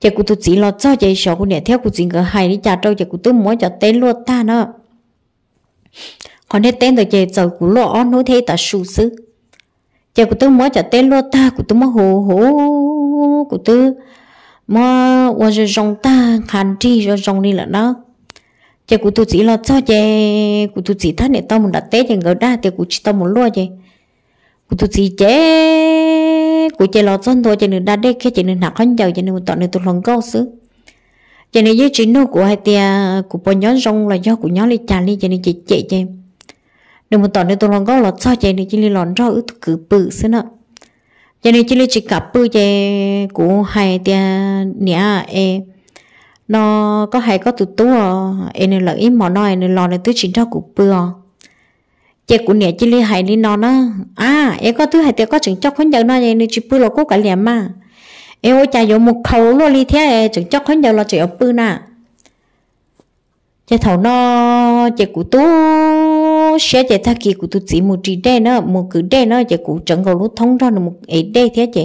giờ cụ tôi chỉ lo cho giờ sợ cụ nè theo cụ chỉ có hai đi trả trâu giờ cụ tôi muốn cho tên luôn ta nữa còn thế tên rồi giờ giờ cụ lo on nói thế ta sù sứ giờ cụ tôi muốn cho tên luôn ta cụ tôi muốn hồ hồ cụ tôi mà qua rồi rong ta khăn chi rồi rong đi là nó giờ cụ tôi chỉ lo cho giờ cụ tôi chỉ thắt nè tao muốn đặt té giờ ngỡ đa thì cụ chỉ tao muốn lo giờ cụ tôi chỉ chế của chị lọt chân thôi chị nữ đã đế khi chị nữ nạc khăn dầu chị nữ tọa nữ tôi lòng câu xứ chị nữ dưới trí nô của hai tia của bọn nhóm rong là do của nhóm lì trà lì chị nữ chị chị chị đừng một tọa nữ tôi lòng câu là sao chị nữ chị lì lọt rau ư cử bự xứ nữa chị nữ chị lì chỉ cặp bự chị của hai tia nhà e nó có hai có từ tú ờ em nữ lợi ít mỏ nói nên lọt nữ tứ chỉ cho của bự ờ chị cũng nè chỉ li hại li nó nó à em có thứ hại tiêu có chừng chóc khốn giờ nó vậy nên chị bự là cố cả liền mà em ôi cha dùng một khẩu luôn li thế chừng à, chóc khốn giờ là chị ở bự nè chị thầu nó chị cũng tú sẽ chị thắc kỳ cũng tú chỉ một chỉ đê nó một cứ đê nó chị cũng chẳng có lúc thông ra được một ấy đê thế chị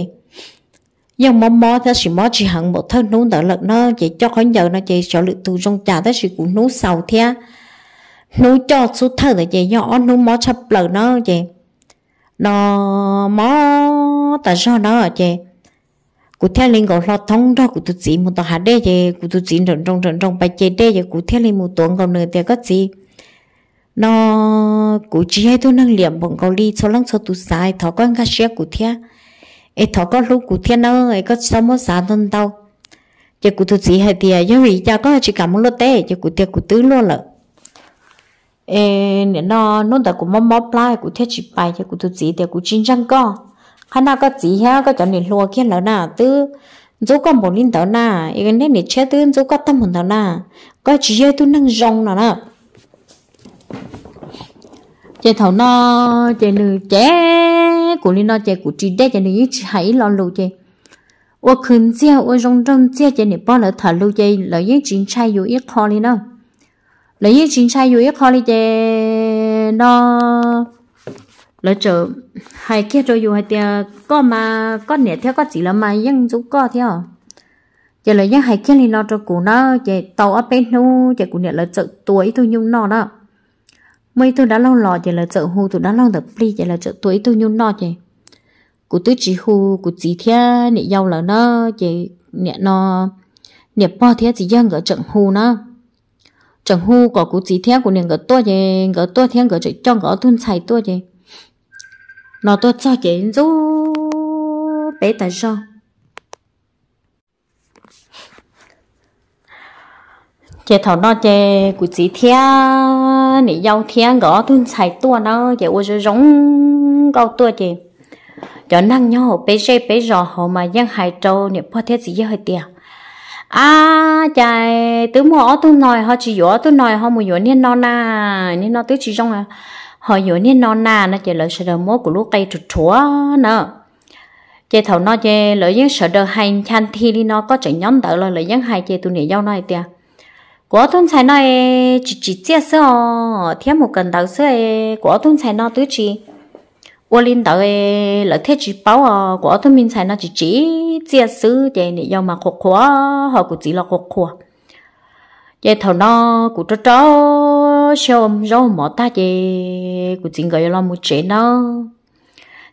nhưng mà mò thế chỉ mò chỉ hẳn một thân nấu đỡ lợn nó chị cho khốn giờ nó chị sợ lự tù trong trà thế chỉ cũng nấu sầu thế nó cho số thơ là gì nhỏ nó mó chập lở nó vậy nó mó ta cho nó vậy? cụ theo linh gọi lo thông đó cụ tụt gì một tòa hạt đây vậy cụ tụt gì trồng trồng trồng rồng bài chế đê gì cụ theo lên một tuần còn nửa tiền có gì nó cụ chỉ hay tôi năng liệm bọn cậu đi số lăng số tụt sai thọ con cá xe cụ theo ấy thọ con lúc cụ theo nó ấy có sao mất giá thân đâu Vậy cụ tụt gì hay tiền giờ vì cha có chỉ cả một lô tê vậy cụ theo cụ tứ luôn lợ ê nó nó đã của mắm mắm lại của thiết chỉ bài cho của tự chỉ để của chính chắn co khả nào có chỉ ha có cho nên lúa kia là na tư dấu con bốn linh tàu na cái nên để chết tư dấu có tâm hồn tàu na có chỉ yêu tôi năng rong nào na chế thầu nó chế nữ chế của linh nó chế của chỉ để chế nữ chỉ hãy lo lù chế ô khẩn chế ô rong rong chế chế nữ bao lỡ thở lù chế lỡ những chính trai yêu ít khó linh nào lấy yên chính trai yêu holiday đó, lỡ chờ hai kia rồi yêu hai tia có mà có nẻ theo có chỉ là mà ยัง chú có theo giờ lấy những hai kia thì nó cho cụ nó giờ tàu ở bên nu giờ cụ nẻ là chợ tuổi tôi nhung nó đó mấy tôi đã lâu lò giờ là chợ hù tôi đã lâu tập đi giờ là chợ tuổi tôi nhung nó giờ cụ tôi chỉ hù cụ chỉ theo nè giàu là nó giờ nẻ nó nè po theo chỉ dân ở chợ hù nó chẳng hu có cú chỉ theo của nàng gỡ tua gì gỡ tua theo gỡ chỉ cho gỡ thun xài tua gì nó tua cho chị rú bé tại sao chị thảo nó chị cú chỉ theo nị dâu theo gỡ thun xài tua nó chị ôi rồi giống gâu tua chị cho năng nhau bé xe bé rò họ mà giang hải trâu nị po thế gì hơi tiệt à chạy tứ mua ở tôi nói họ chỉ dỗ tôi nói họ mua yếu nên non na nên non tứ chỉ trong à họ dỗ nên non na nó chỉ lợi sợ đầu mua của lúa cây trượt chúa nè chị thầu nó chị lợi những sợ đầu hành chăn thi đi nó có chẳng nhóm đỡ là lợi những hai chị tôi nể giao nói tiền của tôi xài nói chỉ chỉ chia sẻ thiếp một cần đầu sữa của tôi xài nó tứ chỉ 我领导诶，老太去包啊，国他明才那就只接手的你要嘛苦苦啊，好苦只了苦苦。也头那古着着，小肉毛大的，古真个要那么接呢。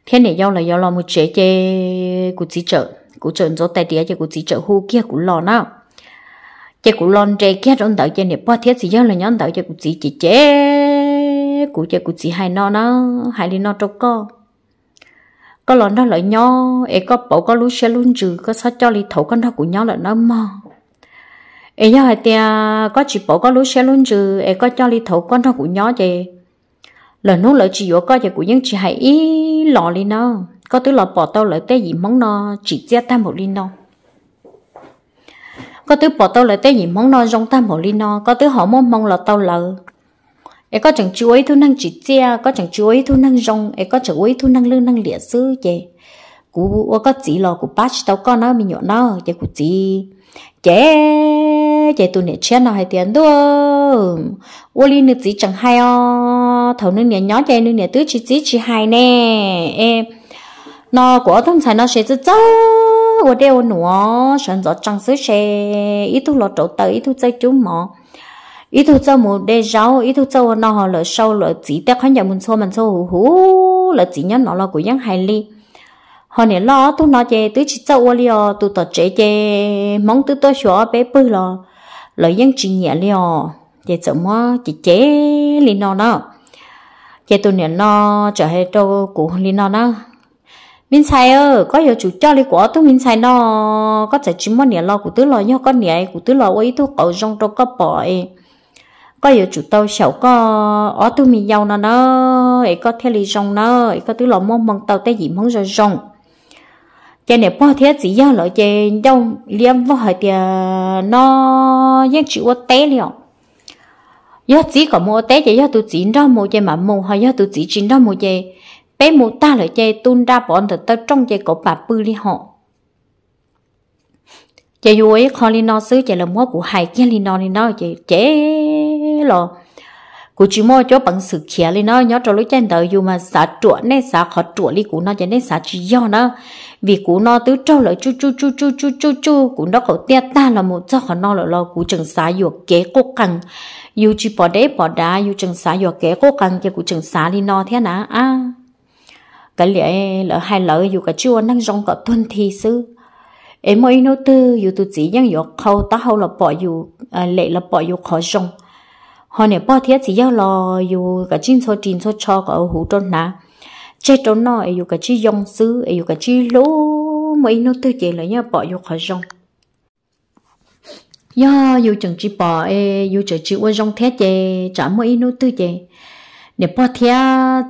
天你要了要那么接的，古只着，古着做大点的古只着好些古老呢。chế cụ lon chế kia ông đợi chế này bao thiết gì giờ là nhóm đợi chế cụ chỉ chỉ chế cụ chế cụ chỉ hai nó nó hai đi nó trâu co có lon đó lại nhó e có bộ có lú xe luôn trừ có sát cho đi thấu con đó của nhó là nó mò e giờ hai tia có chỉ bộ có lú xe luôn trừ e có cho đi thấu con đó của nhau chế là nó lại chỉ có chế cụ những chỉ hai ý lọ đi nó có tứ lọ bỏ tao lại cái gì món nó chỉ chia ta một đi nó có thứ bỏ tao lại tới nhìn mong nó giống tam hồ li nó có thứ họ mong mong là tao lợ ấy có chẳng chú ấy thu năng chỉ chia có chẳng chú ấy thu năng rong ấy có chẳng ấy thu năng lương năng lịa sư vậy cú ô có chỉ lò của bác tao con nó mình nhọn nó vậy cú chỉ chế chế tụi nè chết nào hay tiền đó ô li nè chỉ chẳng hay o thầu nè nè nhỏ chế nè nè tứ chỉ chỉ chỉ hay nè em nó của thông sản nó sẽ rất rất 我 đều nữa sản xuất trang sức xe ít thu lọt chỗ tới ít thu chơi chú mỏ ít thu chơi một đê rau ít thu chơi nó họ sâu lợi chỉ tao khán giả muốn xô mình xô hú hú lợi chỉ nhớ nó là của dân hài ly họ nè lo tu nói gì tu chỉ chơi ô liò tu tọt chế chê mong tu tôi xóa bé bư lò lợi dân chỉ nhẹ liò chê sợ mơ chỉ chế li nó nè chê tu nè lo trở hệ trâu của li nó nè mình sai ơ có giờ chủ cho đi của tôi mình sai nó có thể chỉ món nhà lo của tôi lo nhau có nhà của tôi lo ấy tôi cầu trong trong có bội có giờ chủ tàu sầu có ở tôi mình giàu nó nó ấy có theo lý rong nó ấy có tôi lo mong mong tàu tay gì mong rồi rong cho nên bao thế chỉ do lợi cho đâu liêm vô hỏi thì nó giác chịu quá té liệu do chỉ có mua té chỉ do tôi chỉ ra mua chè mà mua hay do tôi chỉ chỉ ra mua chè bé mụ ta lại chê tuôn ra bọn thật tớ trong chê cổ bà bư li họ chê dù ấy khó li no xứ chê là mua của hai kia li no li no chê chê lò của chú mua cho bằng sự khía li no nhớ cho lối chân đời dù mà xả trụa nè xả khó trụa li của nó chê nè xả chỉ do nó vì của nó tứ trâu lại chu chu chu chu chu chu chu của nó khẩu tia ta là một cho khó nó là lo của chừng xả dù kế cố căng dù chỉ bỏ đế bỏ đá dù chừng xả dù kế cố căng chê của chừng xả li no thế nà à cái lẽ lỡ hai lỡ dù cả chua năng rong cả tuân thi sư em mới nói tư dù tu chỉ yang yok khâu ta hậu là bỏ dù à, lệ là bỏ dù khó rong họ nè bỏ thiết chỉ yêu lo dù cả chín số chín số cho cả hủ trôn nà chế trôn nó dù cả chi yong sư dù cả chi lố mới nói tư chỉ là nhớ bỏ dù khó rong do dù chẳng chỉ bỏ e dù chừng chỉ uốn rong thế chế chả mới nói tư chế nè bỏ thia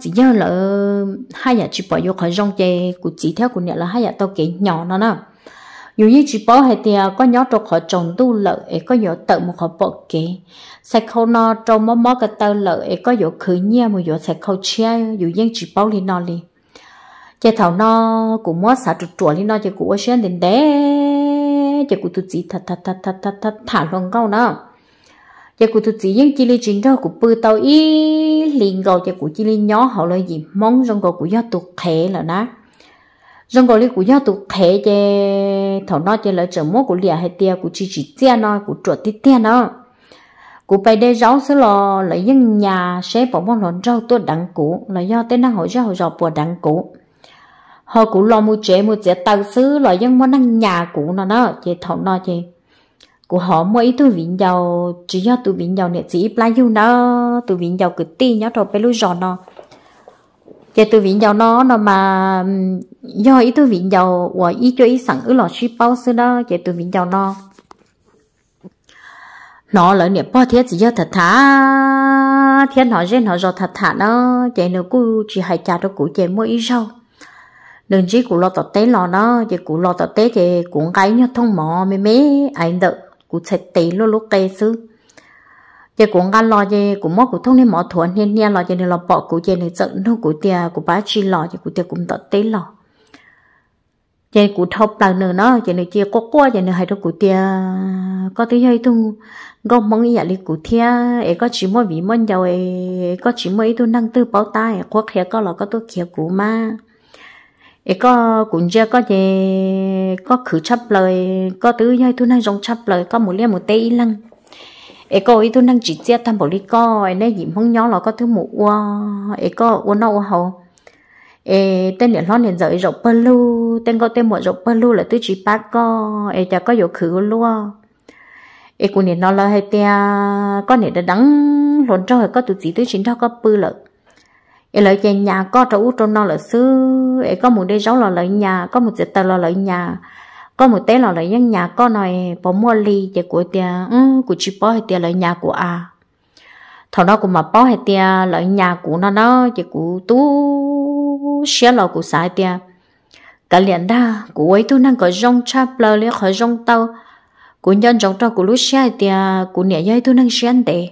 chỉ nhớ là hai nhà chỉ bỏ vô khỏi rong chè của chỉ theo của nè là hai nhà tao kể nhỏ nó nè dù như chỉ bỏ hay thì có nhỏ trong khỏi trồng tu lợ ấy có nhỏ tự một khỏi bỏ kể sạch khâu nó trong mó mó cái tao lợ ấy có nhỏ khử nhia một nhỏ sạch khâu chia dù như chỉ bỏ lên nó đi chè thảo nó cũng mó xả chuột chuột lên nó chè cũng ở trên đến đế chè cũng tu chỉ thật thật thật thật thật thật thả luôn câu nó giờ dạ cụ tôi chỉ những chỉ li chính đó cụ bự tàu ý liền gọi giờ dạ cụ chỉ li nhỏ họ là gì mong trong gò cụ do tụt khé là ná trong gò li cụ do tụt khé chứ thầu nó cho là chờ mốt cụ lìa hay tia cụ chỉ chỉ tia nó cụ chuột tít tia nó cụ bay đây rau sẽ lo là dân nhà sẽ bỏ món lợn rau tôi đặng cụ là do tên năng hội ra hội rau bùa đặng cụ họ cũng lo mua chế mua chế tàu xứ là dân món ăn nhà cụ nó nó chị thầu nó chị của họ mỗi tu vĩnh giàu chỉ do tu vĩnh giàu này chỉ play lai yêu nó tu vĩnh giàu cứ ti nhá rồi bé lúc giò nó giờ tu vĩnh giàu nó nó mà do ít tu vĩnh giàu và ít cho ít sẵn ứ lọ suy bao xưa đó giờ tu vĩnh giàu nó nó lỡ nè bao thiết chỉ do thật thà thiết nó riêng nó do thật thà nó vậy nữa cứ chỉ hay cha cho cụ chạy mỗi ít rau đừng chỉ cụ lo tọt té lo nó chỉ cụ lo tọt té thì cũng cái nhá thông mò mê mê anh đợi cụ chạy tì lô lô cây sư giờ cụ ngan lo gì cụ mất cụ thông nên mỏ thuần nên nha lo gì nên lo bỏ cụ gì nên giận nó cụ tia cụ bá chi lo giờ cụ tia cũng tận tế lo giờ cụ thọc là nữa nó giờ này chia có qua giờ này hay đâu cụ tia có tí hay tu gom mong ý đi cụ tia ấy có chỉ mỗi vị mong giàu ấy có chỉ mỗi tu năng tư bảo tai có khía có là có tu khía cụ mà ấy có cũng chưa có gì có khử chấp lời có thứ nhai thu năng giống chấp lời có một liêm một tay lăng ấy có ý thu năng chỉ chia tham bảo lý có ấy nên dìm không nhỏ là có thứ mũ ua ấy có ua nâu hầu ấy tên điện lo điện giới rộng bơ lu tên có tên một rộng bơ lu là tứ chỉ ba co ấy chả có dụ khử luôn ấy cũng điện nó là hay tia có điện đã đắng lộn trâu hay có tụ chỉ tứ chính đâu có bư lợi ấy lợi chè nhà có trâu trâu non lợi xứ ấy có một đê rau lò lợi nhà có một dịch tờ lò lợi nhà có một té lò lợi nhân nhà có nồi bỏ mua ly chè của tia ừ, của chị bỏ hay tia lợi nhà của à thằng đó cũng mà bỏ hay tia lợi nhà của nó nó chè của tú xé lò của sai tia cả liền đa của ấy tôi đang có rong cha plơ lấy khỏi rong tàu của nhân rong tao của lúa xé tia của nẻ dây tôi đang xé anh tệ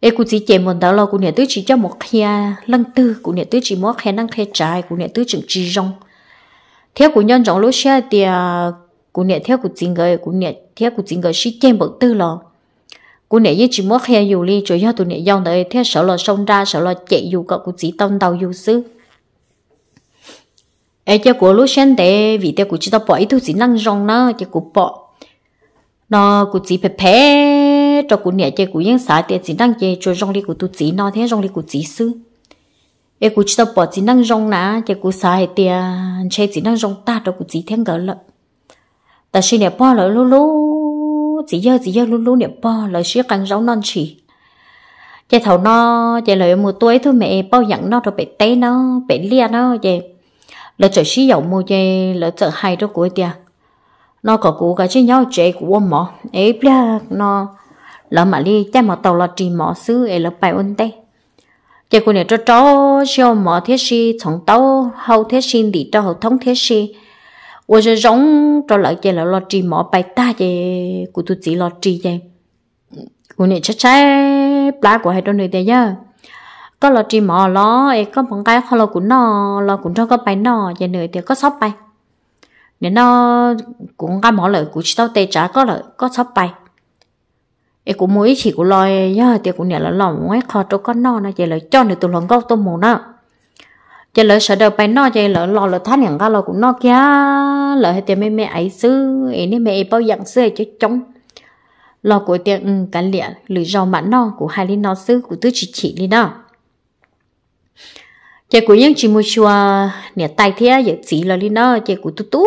ê cụ chỉ chèm một đầu lo cụ nè tứ chỉ cho một khe lăng tư cụ nè tứ chỉ một khe năng khe trái cụ nè tứ chừng chỉ rong theo cụ nhân rong lối xe thì à, cụ nè theo cụ chính người cụ nè theo cụ chính người chỉ chèm bậc tư lo cụ nè chỉ một khe dù li cho do tụi nè dòng đời theo sợ lo sông ra sợ lo chạy dù cậu cụ chỉ tông đầu dù xứ ê cho cụ lối xe để vì theo cụ chỉ tao bỏ ít thứ chỉ năng rong nó cho cụ bỏ nó cụ chỉ phải phê thế cho cụ nhẹ chơi cụ yên xả tiền chỉ năng chơi cho rong đi cụ tu chỉ nó thế rong đi cụ chỉ sư em cụ chỉ tập bỏ chỉ năng rong nã chơi cụ xả tiền chơi chỉ năng rong ta cho cụ chỉ thiên gỡ lợ ta xin nè bỏ lỡ lú lú chỉ giờ chỉ giờ lú lú nè bỏ lỡ xí càng rong non chỉ chơi thầu nó chơi lời mùa tuổi thôi mẹ bao nhận nó rồi bị té nó bị lia nó chơi lỡ chơi xí dầu mua chơi lỡ chơi hay đó của tiền nó có cú cái chứ nhau chơi của ông mỏ ấy bia nó lỡ mà li cha mà tàu lọ trì mỏ xứ ấy lỡ bài ôn tê chạy cô này cho chó siêu mỏ thiết si chống tàu hậu thiết si đi cho hậu thống thiết si ôi giờ giống cho lỡ chạy lỡ lọ trì mỏ bài ta chạy cô tôi chỉ lọ trì chạy cô này chắc chắn lá của hai đôi này đây nhá có lọ trì mỏ lọ ấy có bằng cái không lọ cũng nọ lọ cũng cho có bài nọ chạy nữa thì có sóp bài nếu nó cũng cái mỏ lợi của tao tê trả có lợi có sóp bài e cũng mỗi chỉ cũng lo nhá thì cũng nhận là lỏng ấy khó cho con nó nó chỉ là cho được tụi lòng gốc tôm mù nó chỉ là sợ đâu bay nó chỉ là lo là thán nhận ra lo cũng nó kia là hết tiền mẹ mẹ ấy xứ ấy nên mẹ bao dặn xứ cho chống lo của tiền ừ, cái lẹ lười rau mặn nó của hai linh nó xứ của tứ chỉ chỉ linh nó chỉ của những chỉ mua chùa nè tay thế giờ chỉ là linh nó chỉ của tu tu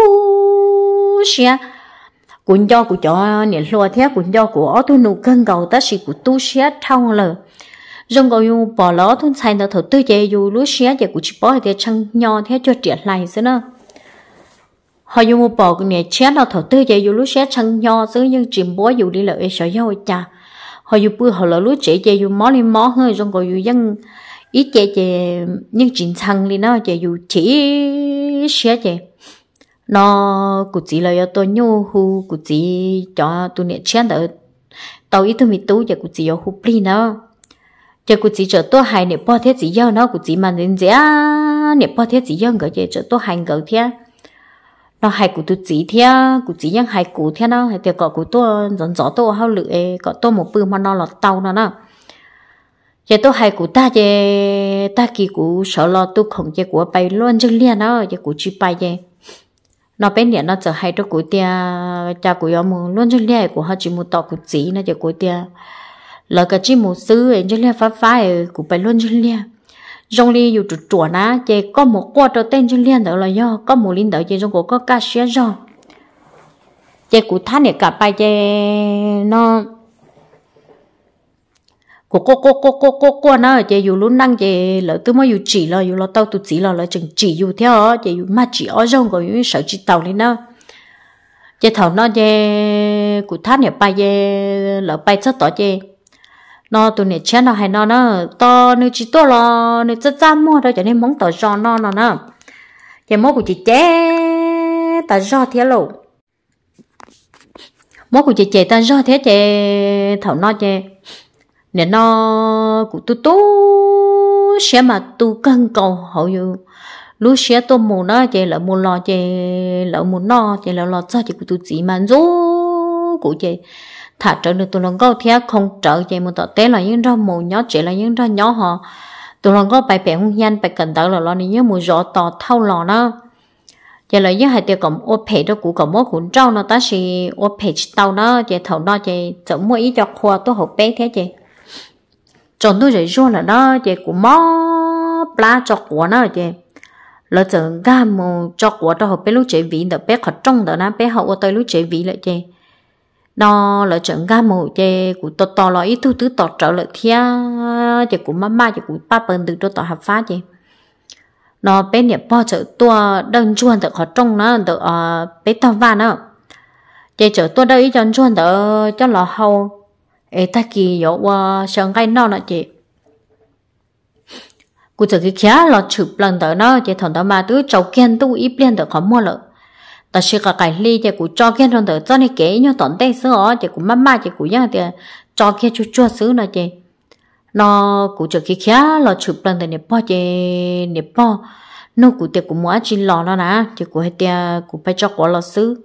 xia cũng do của cho nè lo thế cũng do của ở tôi nụ cân cầu ta sĩ của tu sửa trong lờ rong cầu dùng bỏ lỡ thôn xài nó thầu tư chế yêu lúa sửa chế của chỉ bỏ thì chăng nho thế cho triệt lại xí nữa họ dùng bỏ cái này chết nó thầu tư chế yêu lúa sửa chăng nho xứ nhưng chỉ bỏ dù đi lợi sợ yêu cha họ dùng bữa họ lỡ lúa chế chế yêu mó lên mó hơi rong cầu dùng ít chế chế nhưng chỉ chăng đi nó chế yêu chỉ sửa chế nó cũng chỉ là tôi nhu hu cũng chỉ cho tôi niệm chén đỡ tàu ít thôi mi tú giờ cụ chỉ có hu pli nó giờ cũng chỉ cho tôi hai niệm bao thế chỉ giao nó cũng chỉ mà nên dễ niệm bao thế chỉ giao gỡ giờ cho tôi hai gỡ thế nó hai cụ tôi chỉ thế cụ chỉ những hai cụ thế nó hay tiệc cọ cụ tôi dọn dọn tôi hao lự cọ tôi một bữa mà nó là tàu nó nó giờ tôi hai cụ ta giờ ta kỳ cụ sợ lo tôi không giờ của bay luôn chứ liền nó giờ cụ chỉ bay giờ nó bên nhà nó trở hay cho cuối tia cha của yếm luôn cho lia của họ chỉ một tọ của chỉ nó chỉ cuối tia lỡ cái chỉ một sư anh cho lia phát phá của bên luôn cho lia trong lia dù chuột chuột á chỉ có một qua cho tên cho lia đó là do có một linh đó chỉ trong cổ có cá sấu rồi chỉ của thán này cả bài chỉ nó cô cô cô cô cô cô cô nó chị dù luôn năng chị lỡ tôi mới dù chỉ là dù là tao tôi chỉ là lỡ chừng chỉ dù theo chị dù mà chỉ ở trong rồi sợ chị tàu lên nó chị thầu nó chị cụ thắt nhà bay chị lỡ bay rất to chị nó tụi này chén nó hay nó nó to nó chỉ to là nó rất chăm mua đó cho nên món tỏi giò nó nó nó chị mua của chị chế ta giò thế luôn mua của chị chế ta giò thế chị thầu nó chị nè nó cụ tu tu sẽ mà tu cân cầu hậu yêu lúc sẽ tôi mù nó chơi là mù lò chơi là mù nó chơi là lo cho chơi cụ tu chỉ mà rú cụ chơi thả trở được tôi lòng câu thế không trở chơi một tọt té là những ra mù nhỏ chơi là những ra nhỏ họ tôi lòng câu bài bè hung hiên bài cần đỡ là lo những mù rõ to thâu lò nó giờ những hai tiêu cầm ô phe đó cũng cầm mốt cuốn trâu nó ta sẽ ô phe tàu nó chơi thầu nó chơi chậm mỗi ý cho khoa tôi học bé thế chơi chọn đôi giày cho là nó chị cũng mò bla cho của nó chị lỡ chừng ga mù cho của đó học bé lúc chị vị đó bé khẩn trông đó nó bé học ở tôi lúc chị vị lại chị nó lỡ chừng ga mù chị cũng to to lo ít thứ thứ to trở lại thia chị cũng mama chị cũng ba bên từ đó tỏ hợp pháp chị nó bé niệm bao chợ tua đơn chuan được khẩn trông nó được ờ, bé tao van nó chị chợ tua đây chân chuan được cho lò hầu ấy ta kỳ yếu qua sân cái nó là chị cú chỉ cái kia là chụp lần tới nó chỉ thằng đó mà tứ cháu kiên tu ít liên tới khó mua lợ ta sẽ cả cái ly chỉ cú cho kiên thằng tới cho nên kế nhau tận tay sữa chỉ cú mắm mà chỉ cú giang thì cho kia chú chua sứ nó chị nó cú chỉ cái kia là chụp lần tới nếp bao chị nếp bao nó tiệt cú mua chỉ lò nó nè chỉ cú hay tiệt cú phải cho quả lò sứ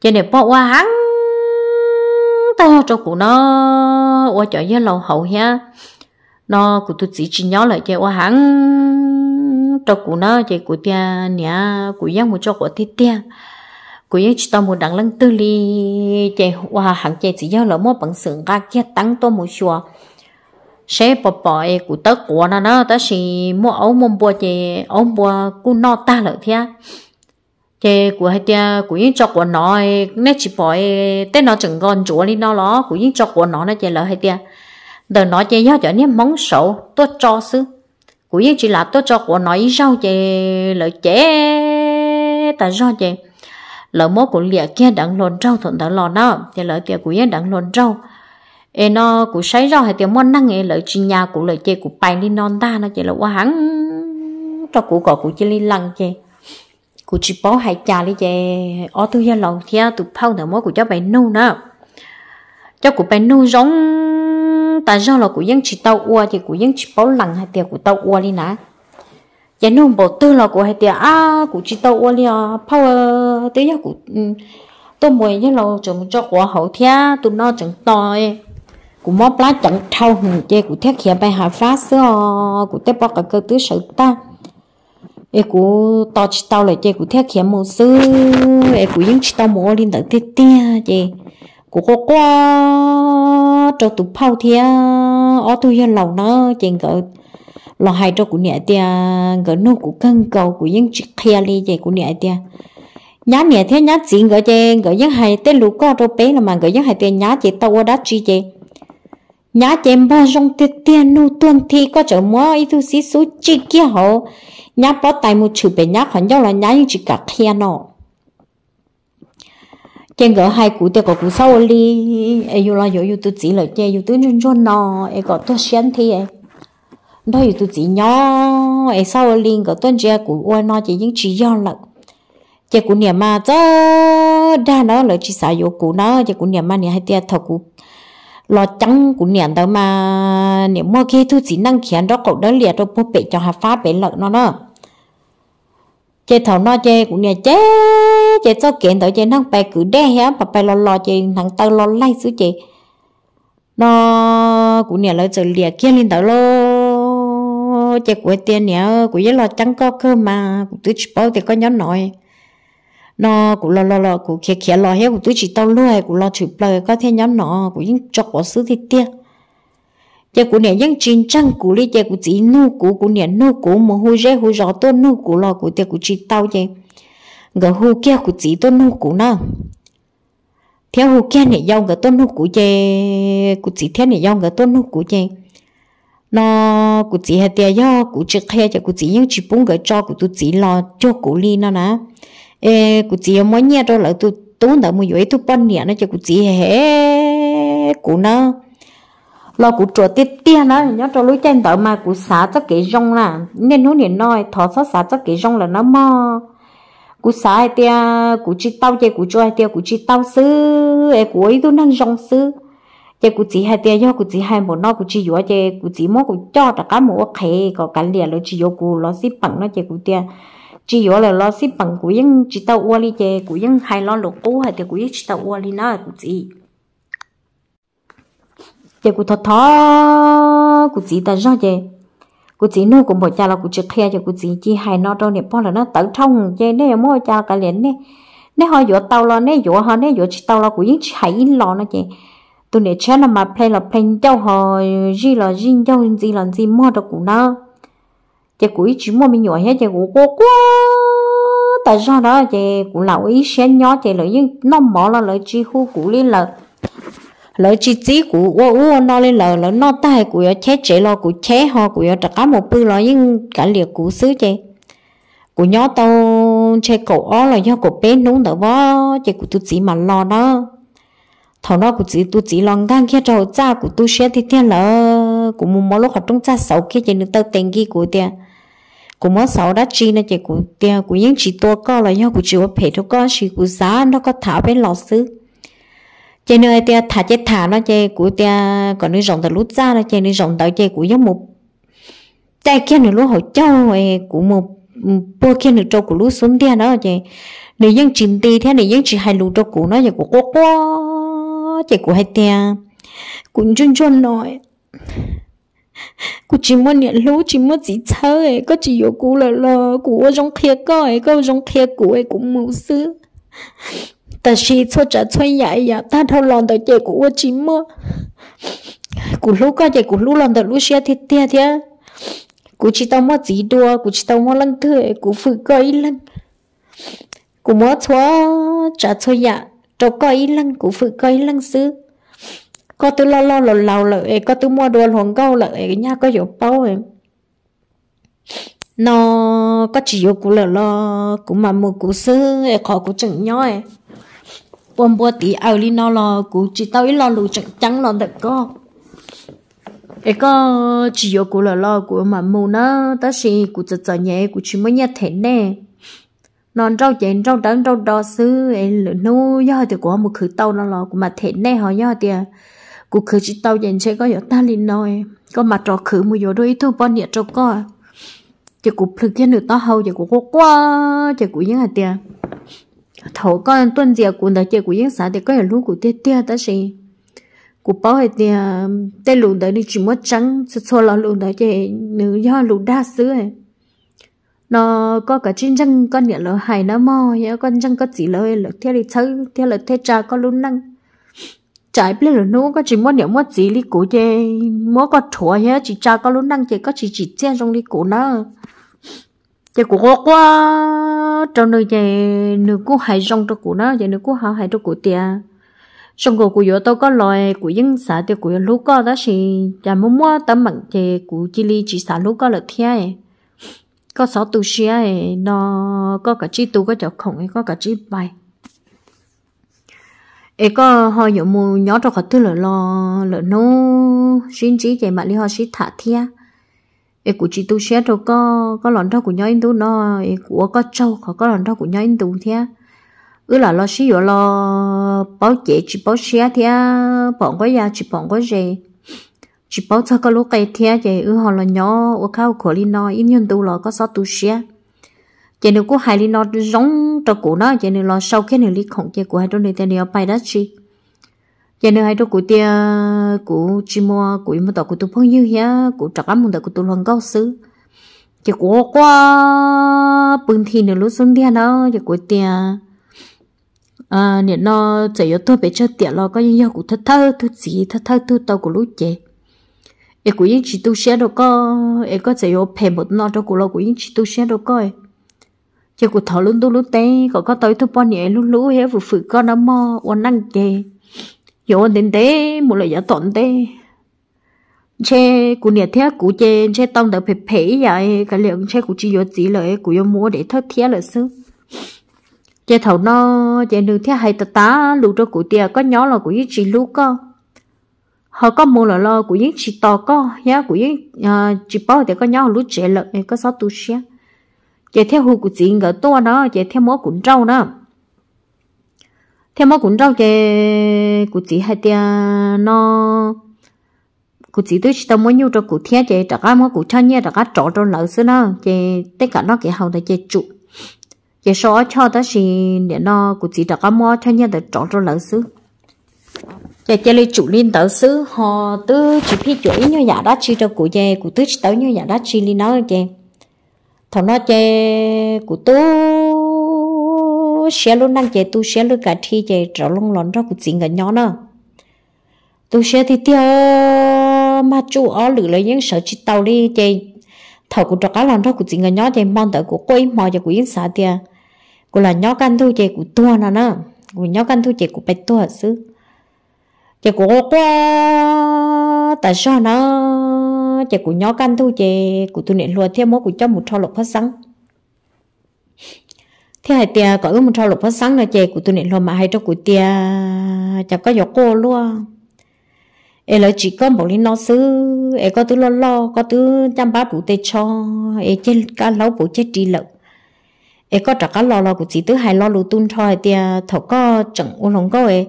chỉ nếp bao quá hăng ta cho cụ nó qua chợ với lầu hậu ha nó cụ tôi chỉ chỉ nhớ lại chơi qua hẳn cho cụ nó chơi cụ tia nhà cụ giang một cho cụ tia tia cụ giang chỉ tao một đằng lăng tư li chơi qua hẳn chơi chỉ nhớ lại mua bằng sừng ra kia tăng to một chùa sẽ bỏ bỏ ấy cụ tớ của nó nó tớ chỉ mua ống mua bùa chơi ống bùa cụ nó ta lại thế cái của hai tia của những cho của nó nét chỉ bỏ tên nó chẳng còn chúa đi nó nó của những cho của nó nó chỉ là hai tia đời nó chỉ nhớ cho nên móng sổ tôi cho xứ, của những chỉ là tôi cho của nó ý rau chỉ lợi chế tại do chỉ lỡ mối của lìa kia đặng lồn rau thuận đã lò nó thì lỡ kia của những đặng lồn rau ê nó của sấy rau hai tiếng món năng ê lợi chỉ nhà của lợi chế của bài đi non ta nó chỉ là quá hẳn cho của cỏ của chỉ lăng chơi cụ chỉ bảo hai cha lấy về ở tôi hiện lâu thì tôi phao nữa mỗi của cháu bé nu nữa cho cụ bé nu giống ta do là cụ dân chỉ tàu ua thì cụ dân chỉ bảo lằng hai tiệc cụ tàu ua đi nè giờ nó bỏ tư là cụ hai tiệc à cụ chỉ tàu ua đi à phao ờ, tới giờ cụ ừ, tôi mồi với lâu chuẩn cho quá hậu thì tôi nói chẳng to cụ móp lá chẳng thâu hùng cụ thiết hiện bài hạ phá xưa cụ tiếp bỏ cả cơ tứ sự ta e cú to chỉ tao lại chơi cú thét kiếm một sư e cú những chỉ tao mua lên tới tiệt tê chơi cú khó quá cho tụ phao thia ở tu yên lâu nó chơi cỡ lo hai cho cú nhẹ tia cỡ nô cú cân cầu cú những chỉ kia đi chơi cú nhẹ tia nhá nhẹ thế nhá chỉ cỡ chơi cỡ những hai tê lú co cho bé là mà cỡ những hai tên nhá chơi tao đã chi chơi nhá chém ba rong tiệt tê nô tuân thi có chỗ mua ít thứ xí số chi kia hậu nhá bó tay một chữ bé nhá khoảng nhau là nhá những chỉ cả kia nọ trên gỡ hai cú tiêu có cú sau đi ai yêu lo yêu yêu tôi chỉ lời chơi yêu tôi run run nọ ai có tôi xem thì ai đó yêu tôi chỉ nhỏ ai sau đi có tôi chơi cú ôi nó chỉ những chỉ do lận chơi cú niệm mà cho đa nó lời chỉ xài yêu cú nó chơi cú niệm mà niệm hai tia thọ cú lo chẳng của niệm đâu mà nếu mua khi thu chỉ năng khiến đó cậu đó liệt rồi mua bể cho hạt phá bể lợn nó đó chế thầu nó chế của niệm chế chế cho kiện tới chế năng bè cử đe hả bà bè lo lo chế thằng tao lo lay xứ chế nó của niệm lời trời liệt kia lên tới lo chế của tiền niệm của giấy lo chẳng có cơ mà cũng tự bao thì có nhóm nói nó cũng lo lo lo cũng khía khía lo hết cũng tôi chỉ tao luôn cũng lo chụp lời có thể nhóm nó cũng những cho bỏ xứ thì tiếc, giờ cũng nè những chín trăng cũng lý giờ cũng chỉ nu cũng cũng nè nu cũng mà hồi rẽ hồi rõ tôi nu cũng lo cũng tia cũng chỉ tao vậy ngờ hôi kia cũng chỉ tôi nu cũng nào theo hôi kia nè dòng ngờ tôi nu cũng vậy cũng chỉ theo nè dòng ngờ tôi nu cũng vậy nó cũng chỉ hai tia do cũng chỉ khe giờ cũng chỉ những chỉ bún gỡ cho cũng tôi chỉ lo cho cũng ly nó nè ê cụ chị mua nhà rồi lại tôi tốn đỡ mua vậy tôi bận nhà nó cho cụ chị hé cụ nó lo cụ trộn tiết tia nó nhớ cho lối trên đỡ mà cụ xả cho cái rong là nên nói liền nói thọ xả xả cho cái rong là nó mò cụ xả hay tia cụ chỉ tao chơi cụ cho hay tia cụ chỉ tao xứ ê cụ ấy tôi năng rong xứ chơi cụ chỉ hai tia do cụ chỉ hai một nó cụ chỉ vừa chơi cụ chỉ mua cụ cho tất cả mua khé có cái liền rồi chỉ vô cụ nó xí bằng nó chơi cụ tia chỉ có là lo xí bằng của những chỉ tàu uali chè của những hai lo lục cũ hay thì của những chỉ tàu uali nó là của chị chè của thọ thọ của chị ta ra chè của chị nó cũng bỏ cha là của chị khe cho của chị chỉ hay nó đâu niệm bao là nó tự trong chè nè mua cha cả liền nè nè họ dỗ tàu là nè dỗ họ nè dỗ chỉ tàu là của những hai in lo nó chè tụi nè chén là mà play là play cho họ gì là gì cho gì là gì mua được của nó chị cũng chỉ mua nhỏ hết chị cũng quá tại do đó chị cũng là ý xem nhỏ chị lợi nhưng nó mỏ là hú cũng lên lợi lợi chi tí của ô ô nó lên lợi lợi nó tay của chế chế lo của chế ho của trả cá một bự lo nhưng cả liệt của xứ chị của nhỏ tao chơi cổ ó là do cổ bé núng đỡ vó chị của tôi chỉ mà lo đó thằng đó của chị tôi chỉ lo ngang kia trâu cha của tôi sẽ thì thiên là của mồm mỏ lúc họ trong cha xấu kia chị được tao tiền kia của tiền cũng mất sáu đất chi nên chỉ cũng tiền cũng những chỉ tua co là do cũng chỉ phải thôi co chỉ cũng giá nó có thả bên lò sư chỉ nơi tiền thả chỉ thả nó chỉ cũng tiền còn nơi rộng từ lút ra nó chỉ nơi rộng tới chỉ cũng giống một tại kia nữa lúc hồi châu ấy cũng một bữa kia nữa châu của lút xuống tiền đó chỉ nếu những chìm tì thế nếu những chỉ hai lú châu của nó chỉ cũng quá quá chỉ cũng hai tiền cũng chun chun nói cô chỉ muốn nhận lũ chỉ muốn chỉ thơ ấy có chỉ yếu cũ lờ lờ cũ trong khe có ấy có trong khe cũ ấy cũng mù sư ta chỉ cho trả cho dạy dạ ta thâu lòng tới chơi cũ chỉ mua cũ lũ có chơi cũ lũ lòng tới lũ xe thiệt thiệt thiệt cũ chỉ tao mua chỉ đùa cũ chỉ tao mua lăng thưa ấy cũ phụ coi lăng cũ mua cho trả cho dạ cho coi lăng cũ phụ coi lăng sư có tôi lo lo lầu lầu lợi có tôi mua đồ luồng câu cái nha có dụ bao em nó có chỉ yêu cũ lợ lo cũng mà mua cũ sư khó cũ chừng nhau ấy bom bò tí ao à, li nó lo cũ chỉ tao ít lo lù chừng trắng lo được co ấy có chỉ yêu cũ lợ lo cũ mà mua nó ta xì cũ chợ chợ nhẹ cũ chỉ mới nhẹ thế nè nó rau chén rau đắng rau đỏ sư ấy lửa nô do thì của một khử tao nó lo của mà thế nè họ do thì กูคือจิตเตาเย็นเชก็อย่าตาลินน้อยก็มาจอคือมือยู่ด้วยทุบปอนเนี่ยจอก็จะกูพลึกแค่หนึ่งต่อเฮาจะกูก็กว่าจะกูยังไงเตีย头个人蹲着กูแต่เจ้ากูยังสาเด็กก็อย่ารู้กูเตี้ยเตี้ยแต่สิกูเป้าไอ้เตียแต่ลุงแต่นี่จิมว่าจังสุดโซลลุงแต่เจ้าหนึ่งย่อลุงด้าซื้อ nó có cả trên răng con nhận lỡ hài nó mò nhớ con răng có chỉ lỡ lỡ theo đi chơi theo lỡ theo trà con luôn năng trái biết là nô có chỉ muốn nhậu muốn gì đi cổ chê muốn có chùa hết chỉ cha có lúc năng chê có chỉ chỉ chen trong đi cổ nó chê cổ quá quá trong nơi chê nữ cô hay trong trong cổ nó chê nữ cô hảo hay trong cổ tiệt trong cổ của yo tao có loài của dân xã tiêu của lúc có đó thì cha muốn mua tấm bằng chê của chỉ li chỉ xã lúc có là thiệt, có sáu tu sĩ nó có cả chi tu có chọc khổng có cả chi bài ấy có họ nhiều mù nhỏ cho họ tư lợ lo lợ nô xin chỉ vậy mà đi họ xin thả thia ấy của chị tu xe cho có có lòn đó của nhau in tu nó ấy của có trâu họ có lòn đó của nhau in tu thia ư là lo xí lo bảo chế chỉ bảo xe thia bọn có già chỉ bọn có gì chỉ bảo cho có lúc cái thia vậy ư họ là nhỏ ở khâu khổ đi nó in nhân tu lo có sao tu xe chị nữ của hai đi nó giống cho cụ nó chị nữ lo sau khi nữ lý khổng chị của hai đứa này tên nữ bay đó chị chị nữ hai đứa của tia của chị mua của một tàu của tôi phong yêu hia của trọc lắm một tàu của tôi luôn cao sư chị của qua bưng thì nữ lúc xuống tia nó chị của tia à nên nó chạy ở tôi bị chơi tiệt lo có những yêu của thất thơ tôi gì thất thơ tôi tàu của lúc chị cái của những chị tu xe đâu có em có chạy ở phe một nó đâu của lo của những chị tu xe đâu coi chỉ cụ thọ luôn tôi luôn té có có tới thu bao nhiêu luôn lú hết vụ phụ con nó mò uốn năng kề giờ anh đến té một lời giả tổn té che cụ nhà thiết cụ che che tông đỡ phải phải vậy cái lượng che cụ chỉ dối chỉ lời cụ yếu mua để thất thiết là sư che thầu nó che đường thiết hay tà tá lú cho cụ tia có nhỏ là cụ yếu chỉ lú co họ có mua là lo cụ yếu chỉ to co nhá cụ yếu chỉ bao thì có nhỏ lú trẻ lợi có sáu tu xe chạy theo hồ của chị ngỡ to đó chạy theo mó cũng trâu đó theo mó cũng trâu chạy của chị hay tia nó của chị tôi chỉ tao muốn nhiêu cho của thea chạy trả cá mó của cha nhé trả cá trọ cho lỡ xưa đó chạy tất cả nó kể hậu để chạy trụ chạy xóa cho đó thì để nó của chị trả cá mó cha nhé để trọ cho lỡ xưa giờ chơi lấy chủ liên tớ xứ họ tư chỉ phi chuỗi như nhà đã chi cho cụ dê cụ tư tớ như nhà đã chi liên nói chè thọ nó chơi của tú xe luôn đang chơi tu xe luôn cả thi chơi trở lông lón ra cụ chính cả nhỏ nữa tu xe thì tiêu mà chú ở lử lấy những sợ chi tàu đi chơi thọ cụ trò cá lon ra cụ chính cả nhỏ chơi mong tới của quay mò cho của yên xả tia của là nhỏ căn thu chơi cụ tua nó nữa cụ nhỏ căn thu chơi cụ bạch tua xứ chơi của quá tại sao nó chè của nhỏ căn thôi chè của tôi nè luôn theo mối của cho một trâu lục phát sáng thế hai tia có một trâu lục phát sáng là chị của tôi nè luôn mà hai trâu của tia chả có giọt cô luôn em là chỉ có một lý nó xứ em có thứ lo lo có thứ chăm bá phụ tê cho em trên cá lâu phụ chết trì lợn em có trả cá lo lo của chị thứ hai lo lù tun thôi tia thầu có chẳng uống lòng có em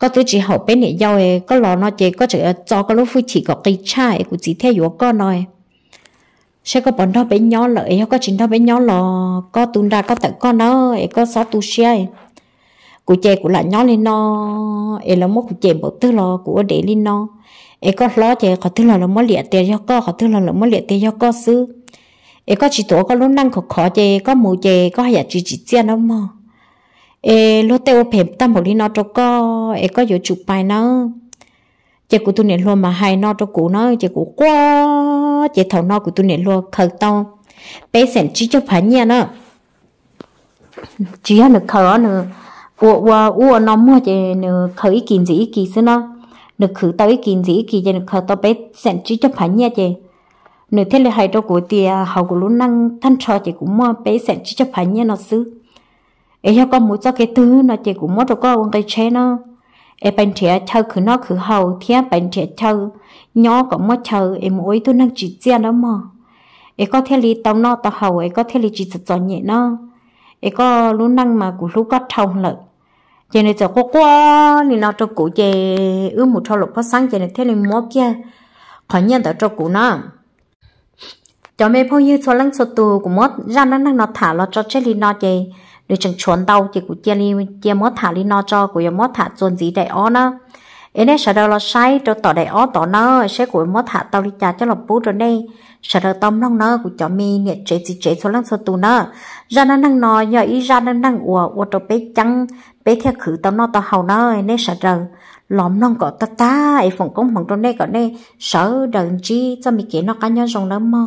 có thứ chỉ hậu bên này giàu ấy có lò nó chỉ có chỉ cho có lúc phu chỉ có cây chai của chị theo yoga con nói sẽ có bọn đó bên nhỏ lợi có chính đó bên nhỏ lò có tuôn ra có tận con đó có sót tu xe cụ chè cụ lại nhỏ lên nó ấy là một cụ chè bộ tư lò của để lên nó ấy có lò chè có tư lò là mất liệt tiền cho co có tư lò là mất liệt tiền cho co sư ấy có chỉ tổ có lúc năng khó khó chè có mù chè có hay là chỉ chỉ chia nó mà ê lô tê ô phèm ta một lý cho có ê có chụp bài nó chị của tôi niệm luôn mà hay nó cho cụ nó chị của quá chị thầu nó của tôi niệm luôn khờ tao bé sẵn chỉ cho phải nha nó chỉ ăn được khờ nữa ủa ủa ủa nó mua chị nữa khờ ý gì ý kiến xí nó được khử tao gì ý kiến chị được khờ tao bé sẵn chỉ cho phải nha chị nữa là hay cho cụ thì hậu của lúc năng thanh trò chị cũng mua bé sẵn chỉ cho phải nó xứ ấy cho con muốn cho cái thứ nó chỉ cũng muốn rồi con cái chế nó em bên trẻ chơi cứ nó cứ hầu thế bên trẻ chơi nhỏ có mất chơi em mỗi tôi năng chỉ chia đó mà ấy có thể lý tao nó tao hầu ấy có thể lý chỉ cho nhẹ nó ấy có lúc năng mà cũng lúc có thông lợi cho nên cho cô qua thì nó cho cụ về ước một thao lục phát sáng cho nên thế nên mua kia khỏi nhận tới cho cụ nó cho mấy phong như số lăng số tù của mốt ra năng năng nó thả nó cho chơi lý nó chơi nếu chẳng chuẩn đâu thì cũng chia li chia mót thả li no cho cũng mót thả chuẩn gì đại ó nó ấy nè sợ đâu là sai cho tỏ đại ó tỏ nó sẽ của mót thả tao đi trả cho lộc bút rồi đây sợ đâu tâm long nó cũng cho mi nhẹ chế gì chế số lăng số tù nó ra nó năng nò giờ ý ra nó năng ủa ủa cho bé chăng bé theo khử tao nó tao hầu nó ấy nè sợ đâu lòm nông có ta ta ấy phòng công phòng trong đây cọ đây sợ đừng chi cho mi kia nó cá nhau rồng nó mơ